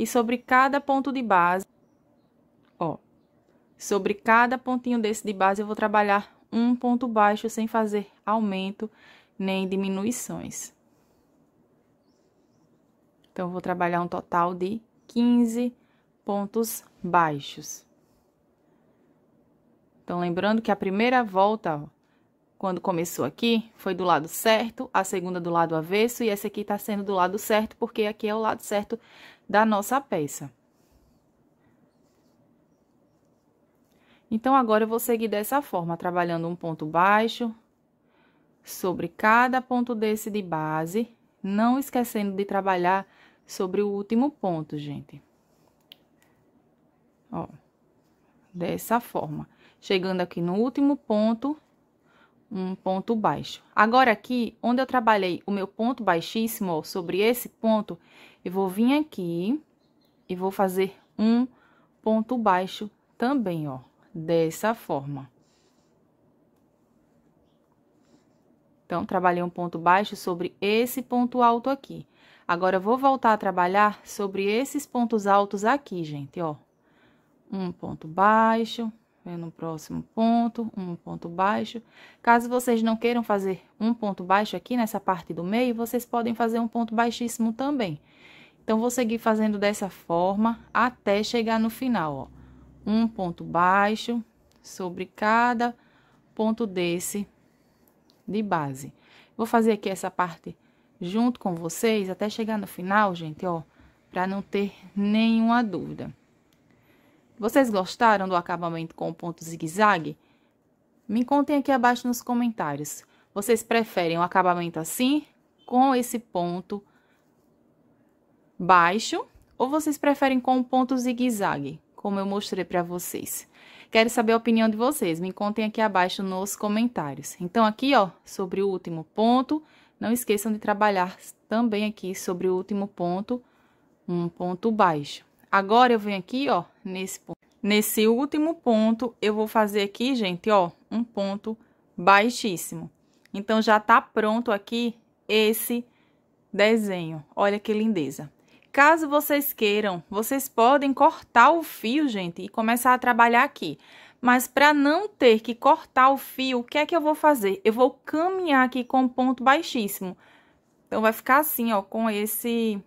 e sobre cada ponto de base, ó, sobre cada pontinho desse de base eu vou trabalhar um ponto baixo sem fazer aumento nem diminuições. Então, eu vou trabalhar um total de 15 pontos baixos. Então, lembrando que a primeira volta, ó, quando começou aqui, foi do lado certo, a segunda do lado avesso, e essa aqui está sendo do lado certo, porque aqui é o lado certo da nossa peça. Então, agora eu vou seguir dessa forma, trabalhando um ponto baixo sobre cada ponto desse de base, não esquecendo de trabalhar sobre o último ponto, gente. Ó, dessa forma. Chegando aqui no último ponto, um ponto baixo. Agora aqui, onde eu trabalhei o meu ponto baixíssimo, ó, sobre esse ponto, eu vou vir aqui e vou fazer um ponto baixo também, ó, dessa forma. Então, trabalhei um ponto baixo sobre esse ponto alto aqui. Agora, eu vou voltar a trabalhar sobre esses pontos altos aqui, gente, ó. Um ponto baixo, vem no próximo ponto, um ponto baixo. Caso vocês não queiram fazer um ponto baixo aqui nessa parte do meio, vocês podem fazer um ponto baixíssimo também. Então, vou seguir fazendo dessa forma até chegar no final, ó. Um ponto baixo sobre cada ponto desse de base. Vou fazer aqui essa parte junto com vocês até chegar no final, gente, ó, para não ter nenhuma dúvida. Vocês gostaram do acabamento com o ponto zigue-zague? Me contem aqui abaixo nos comentários. Vocês preferem o acabamento assim, com esse ponto baixo ou vocês preferem com um ponto zigue-zague, como eu mostrei para vocês? Quero saber a opinião de vocês, me contem aqui abaixo nos comentários. Então, aqui, ó, sobre o último ponto, não esqueçam de trabalhar também aqui sobre o último ponto, um ponto baixo. Agora, eu venho aqui, ó, nesse ponto. Nesse último ponto, eu vou fazer aqui, gente, ó, um ponto baixíssimo. Então, já tá pronto aqui esse desenho. Olha que lindeza. Caso vocês queiram, vocês podem cortar o fio, gente, e começar a trabalhar aqui. Mas para não ter que cortar o fio, o que é que eu vou fazer? Eu vou caminhar aqui com ponto baixíssimo. Então, vai ficar assim, ó, com esse...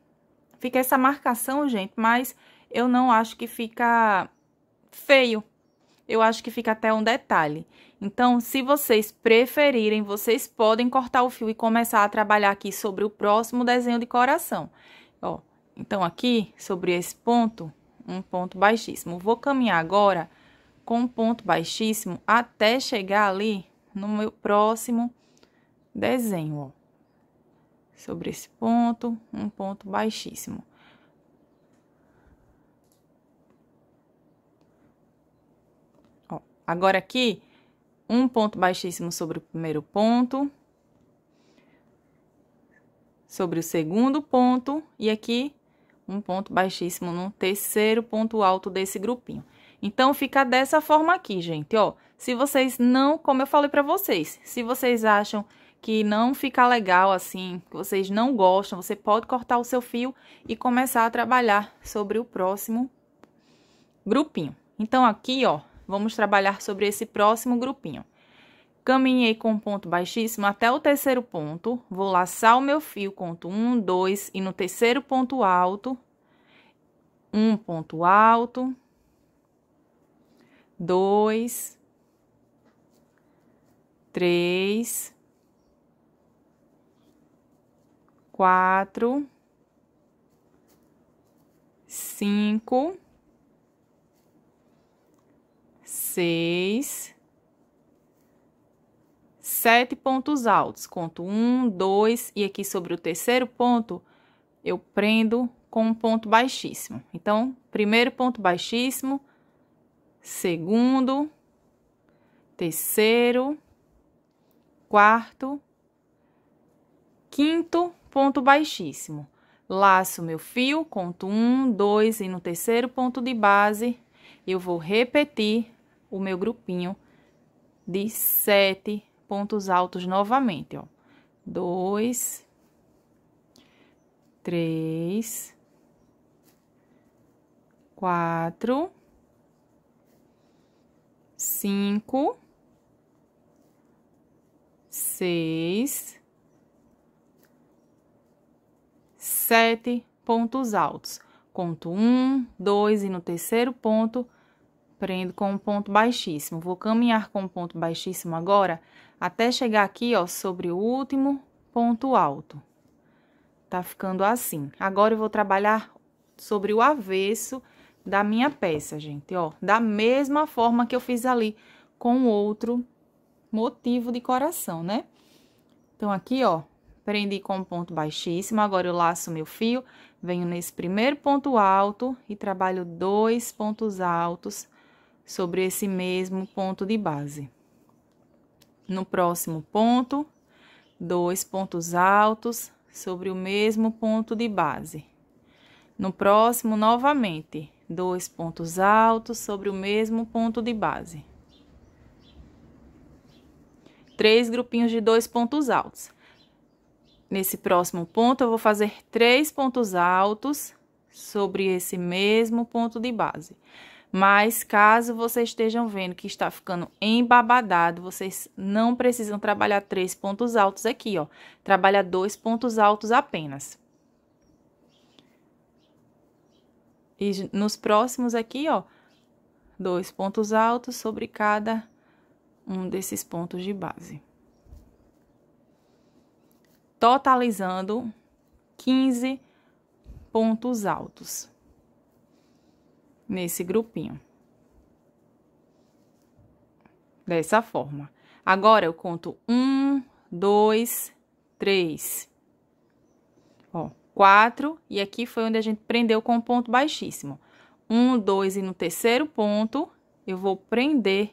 Fica essa marcação, gente, mas eu não acho que fica feio. Eu acho que fica até um detalhe. Então, se vocês preferirem, vocês podem cortar o fio e começar a trabalhar aqui sobre o próximo desenho de coração. Ó, então, aqui, sobre esse ponto, um ponto baixíssimo. Vou caminhar agora com um ponto baixíssimo até chegar ali no meu próximo desenho, ó. Sobre esse ponto, um ponto baixíssimo. Ó, agora aqui, um ponto baixíssimo sobre o primeiro ponto, sobre o segundo ponto, e aqui um ponto baixíssimo no terceiro ponto alto desse grupinho. Então, fica dessa forma aqui, gente, ó. Se vocês não, como eu falei pra vocês, se vocês acham que não fica legal assim, que vocês não gostam, você pode cortar o seu fio e começar a trabalhar sobre o próximo grupinho. Então, aqui, ó, vamos trabalhar sobre esse próximo grupinho. Caminhei com um ponto baixíssimo até o terceiro ponto. Vou laçar o meu fio, conto um, dois, e no terceiro ponto alto, um ponto alto, dois, três, quatro, cinco, seis sete pontos altos. Conto um, dois, e aqui sobre o terceiro ponto, eu prendo com um ponto baixíssimo. Então, primeiro ponto baixíssimo, segundo, terceiro, quarto, quinto ponto baixíssimo. Laço meu fio, conto um, dois, e no terceiro ponto de base, eu vou repetir o meu grupinho de sete pontos altos novamente, ó. Dois, três, quatro, cinco, seis, sete pontos altos. Conto um, dois e no terceiro ponto prendo com um ponto baixíssimo. Vou caminhar com um ponto baixíssimo agora até chegar aqui, ó, sobre o último ponto alto. Tá ficando assim. Agora, eu vou trabalhar sobre o avesso da minha peça, gente, ó. Da mesma forma que eu fiz ali com outro motivo de coração, né? Então, aqui, ó, prendi com um ponto baixíssimo, agora eu laço meu fio, venho nesse primeiro ponto alto e trabalho dois pontos altos sobre esse mesmo ponto de base. No próximo ponto, dois pontos altos sobre o mesmo ponto de base. No próximo, novamente, dois pontos altos sobre o mesmo ponto de base. Três grupinhos de dois pontos altos. Nesse próximo ponto, eu vou fazer três pontos altos sobre esse mesmo ponto de base. Mas caso vocês estejam vendo que está ficando embabadado, vocês não precisam trabalhar três pontos altos aqui, ó. Trabalha dois pontos altos apenas. E nos próximos aqui, ó, dois pontos altos sobre cada um desses pontos de base. Totalizando 15 pontos altos nesse grupinho. Dessa forma. Agora, eu conto um, dois, três. Ó, quatro. E aqui foi onde a gente prendeu com um ponto baixíssimo. Um, dois, e no terceiro ponto, eu vou prender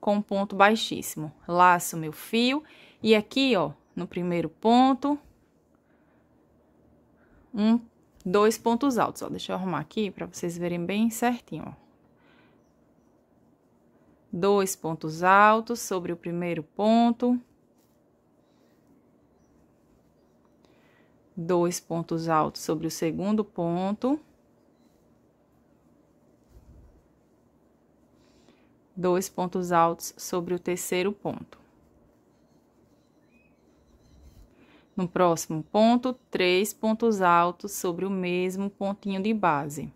com um ponto baixíssimo. Laço meu fio. E aqui, ó, no primeiro ponto, um dois pontos altos, ó. Deixa eu arrumar aqui para vocês verem bem certinho, ó. Dois pontos altos sobre o primeiro ponto. Dois pontos altos sobre o segundo ponto. Dois pontos altos sobre o terceiro ponto. No próximo ponto, três pontos altos sobre o mesmo pontinho de base.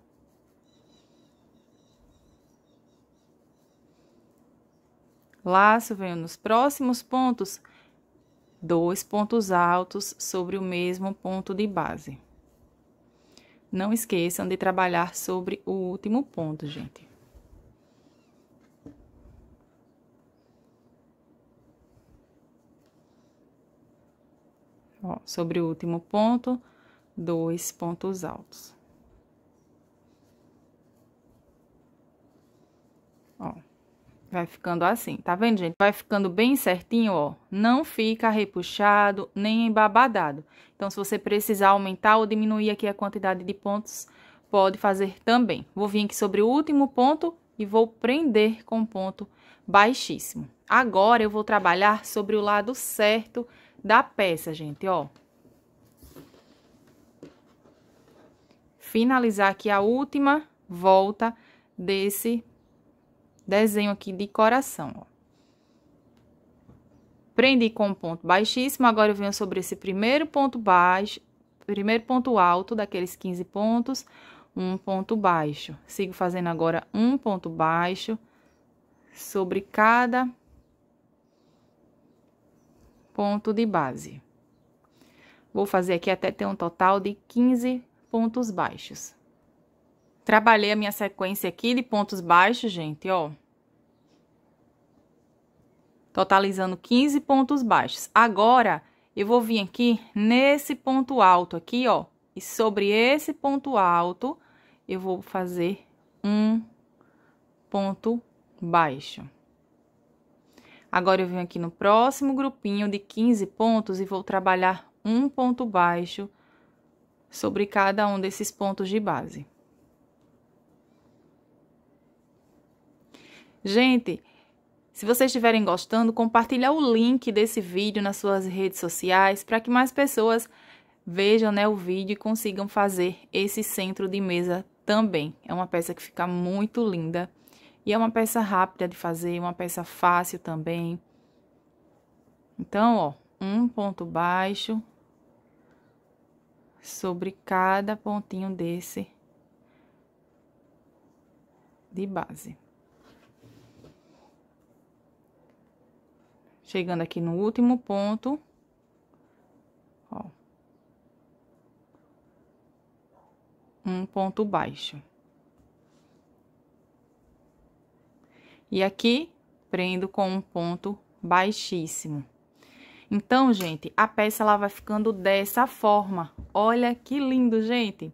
Laço, venho nos próximos pontos, dois pontos altos sobre o mesmo ponto de base. Não esqueçam de trabalhar sobre o último ponto, gente. Ó, sobre o último ponto, dois pontos altos. Ó, vai ficando assim, tá vendo, gente? Vai ficando bem certinho, ó. Não fica repuxado nem embabadado. Então, se você precisar aumentar ou diminuir aqui a quantidade de pontos, pode fazer também. Vou vir aqui sobre o último ponto e vou prender com ponto baixíssimo. Agora, eu vou trabalhar sobre o lado certo da peça, gente, ó. Finalizar aqui a última volta desse desenho aqui de coração, ó. Prendi com um ponto baixíssimo, agora eu venho sobre esse primeiro ponto baixo, primeiro ponto alto daqueles 15 pontos, um ponto baixo. Sigo fazendo agora um ponto baixo sobre cada ponto de base. Vou fazer aqui até ter um total de 15 pontos baixos. Trabalhei a minha sequência aqui de pontos baixos, gente, ó. Totalizando 15 pontos baixos. Agora, eu vou vir aqui nesse ponto alto aqui, ó. E sobre esse ponto alto, eu vou fazer um ponto baixo. Agora eu venho aqui no próximo grupinho de 15 pontos e vou trabalhar um ponto baixo sobre cada um desses pontos de base. Gente, se vocês estiverem gostando, compartilha o link desse vídeo nas suas redes sociais para que mais pessoas vejam né, o vídeo e consigam fazer esse centro de mesa também. É uma peça que fica muito linda e é uma peça rápida de fazer, uma peça fácil também. Então, ó, um ponto baixo sobre cada pontinho desse de base. Chegando aqui no último ponto, ó, um ponto baixo. E aqui, prendo com um ponto baixíssimo. Então, gente, a peça ela vai ficando dessa forma. Olha que lindo, gente!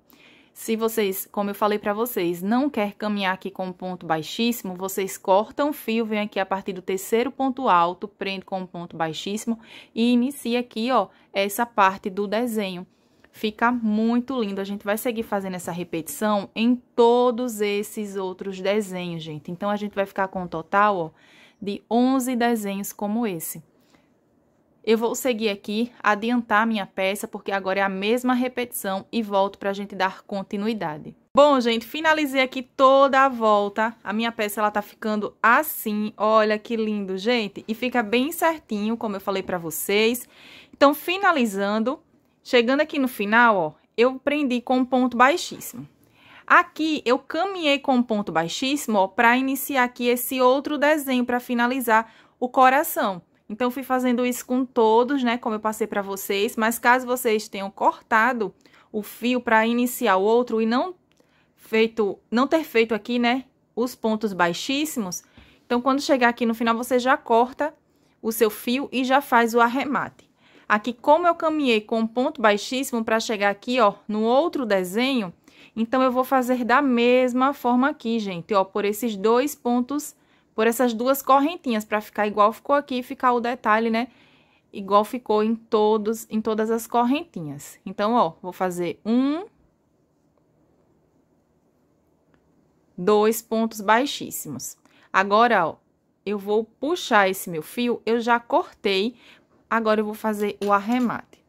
Se vocês, como eu falei para vocês, não quer caminhar aqui com um ponto baixíssimo, vocês cortam o fio, vem aqui a partir do terceiro ponto alto, prende com um ponto baixíssimo e inicia aqui, ó, essa parte do desenho. Fica muito lindo. A gente vai seguir fazendo essa repetição em todos esses outros desenhos, gente. Então, a gente vai ficar com um total, ó, de 11 desenhos como esse. Eu vou seguir aqui, adiantar minha peça, porque agora é a mesma repetição e volto para a gente dar continuidade. Bom, gente, finalizei aqui toda a volta. A minha peça, ela tá ficando assim. Olha que lindo, gente. E fica bem certinho, como eu falei para vocês. Então, finalizando, Chegando aqui no final, ó, eu prendi com um ponto baixíssimo. Aqui, eu caminhei com um ponto baixíssimo, ó, para iniciar aqui esse outro desenho, para finalizar o coração. Então, fui fazendo isso com todos, né, como eu passei para vocês, mas caso vocês tenham cortado o fio para iniciar o outro e não feito, não ter feito aqui, né, os pontos baixíssimos, então, quando chegar aqui no final, você já corta o seu fio e já faz o arremate. Aqui, como eu caminhei com um ponto baixíssimo para chegar aqui, ó, no outro desenho, então eu vou fazer da mesma forma aqui, gente, ó, por esses dois pontos, por essas duas correntinhas, para ficar igual ficou aqui e ficar o detalhe, né, igual ficou em todos, em todas as correntinhas. Então, ó, vou fazer um, dois pontos baixíssimos. Agora, ó, eu vou puxar esse meu fio, eu já cortei agora eu vou fazer o arremate.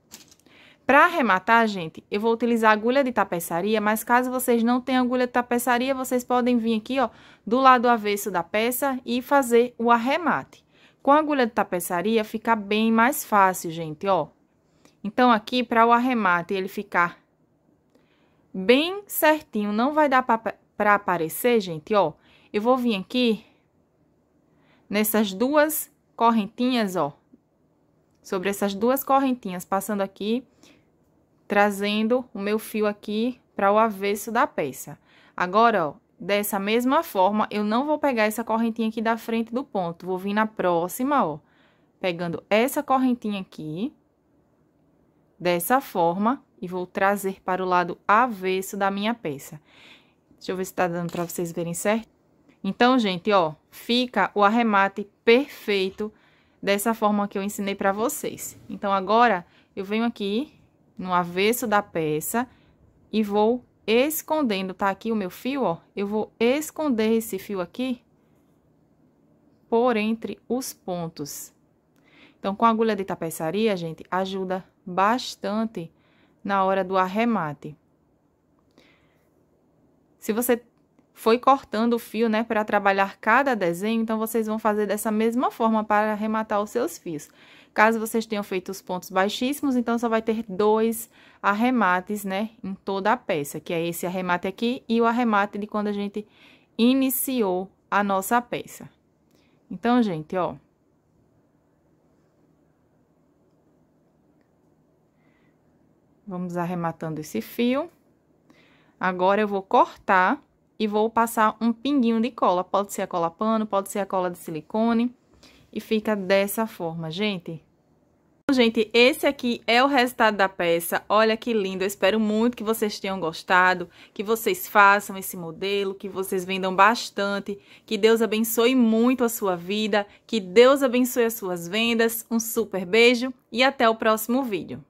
Para arrematar, gente, eu vou utilizar agulha de tapeçaria, mas caso vocês não tenham agulha de tapeçaria, vocês podem vir aqui, ó, do lado avesso da peça e fazer o arremate. Com agulha de tapeçaria fica bem mais fácil, gente, ó. Então, aqui, para o arremate ele ficar bem certinho, não vai dar para aparecer, gente, ó. Eu vou vir aqui nessas duas correntinhas, ó, sobre essas duas correntinhas, passando aqui, trazendo o meu fio aqui para o avesso da peça. Agora, ó, dessa mesma forma, eu não vou pegar essa correntinha aqui da frente do ponto, vou vir na próxima, ó, pegando essa correntinha aqui, dessa forma, e vou trazer para o lado avesso da minha peça. Deixa eu ver se tá dando para vocês verem certo. Então, gente, ó, fica o arremate perfeito dessa forma que eu ensinei para vocês. Então, agora, eu venho aqui no avesso da peça e vou escondendo, tá aqui o meu fio, ó, eu vou esconder esse fio aqui por entre os pontos. Então, com a agulha de tapeçaria, gente, ajuda bastante na hora do arremate. Se você foi cortando o fio, né, para trabalhar cada desenho, então vocês vão fazer dessa mesma forma para arrematar os seus fios. Caso vocês tenham feito os pontos baixíssimos, então só vai ter dois arremates, né, em toda a peça, que é esse arremate aqui e o arremate de quando a gente iniciou a nossa peça. Então, gente, ó. Vamos arrematando esse fio. Agora, eu vou cortar e vou passar um pinguinho de cola. Pode ser a cola pano, pode ser a cola de silicone. E fica dessa forma, gente. Gente, esse aqui é o resultado da peça. Olha que lindo. Eu espero muito que vocês tenham gostado, que vocês façam esse modelo, que vocês vendam bastante, que Deus abençoe muito a sua vida, que Deus abençoe as suas vendas. Um super beijo e até o próximo vídeo.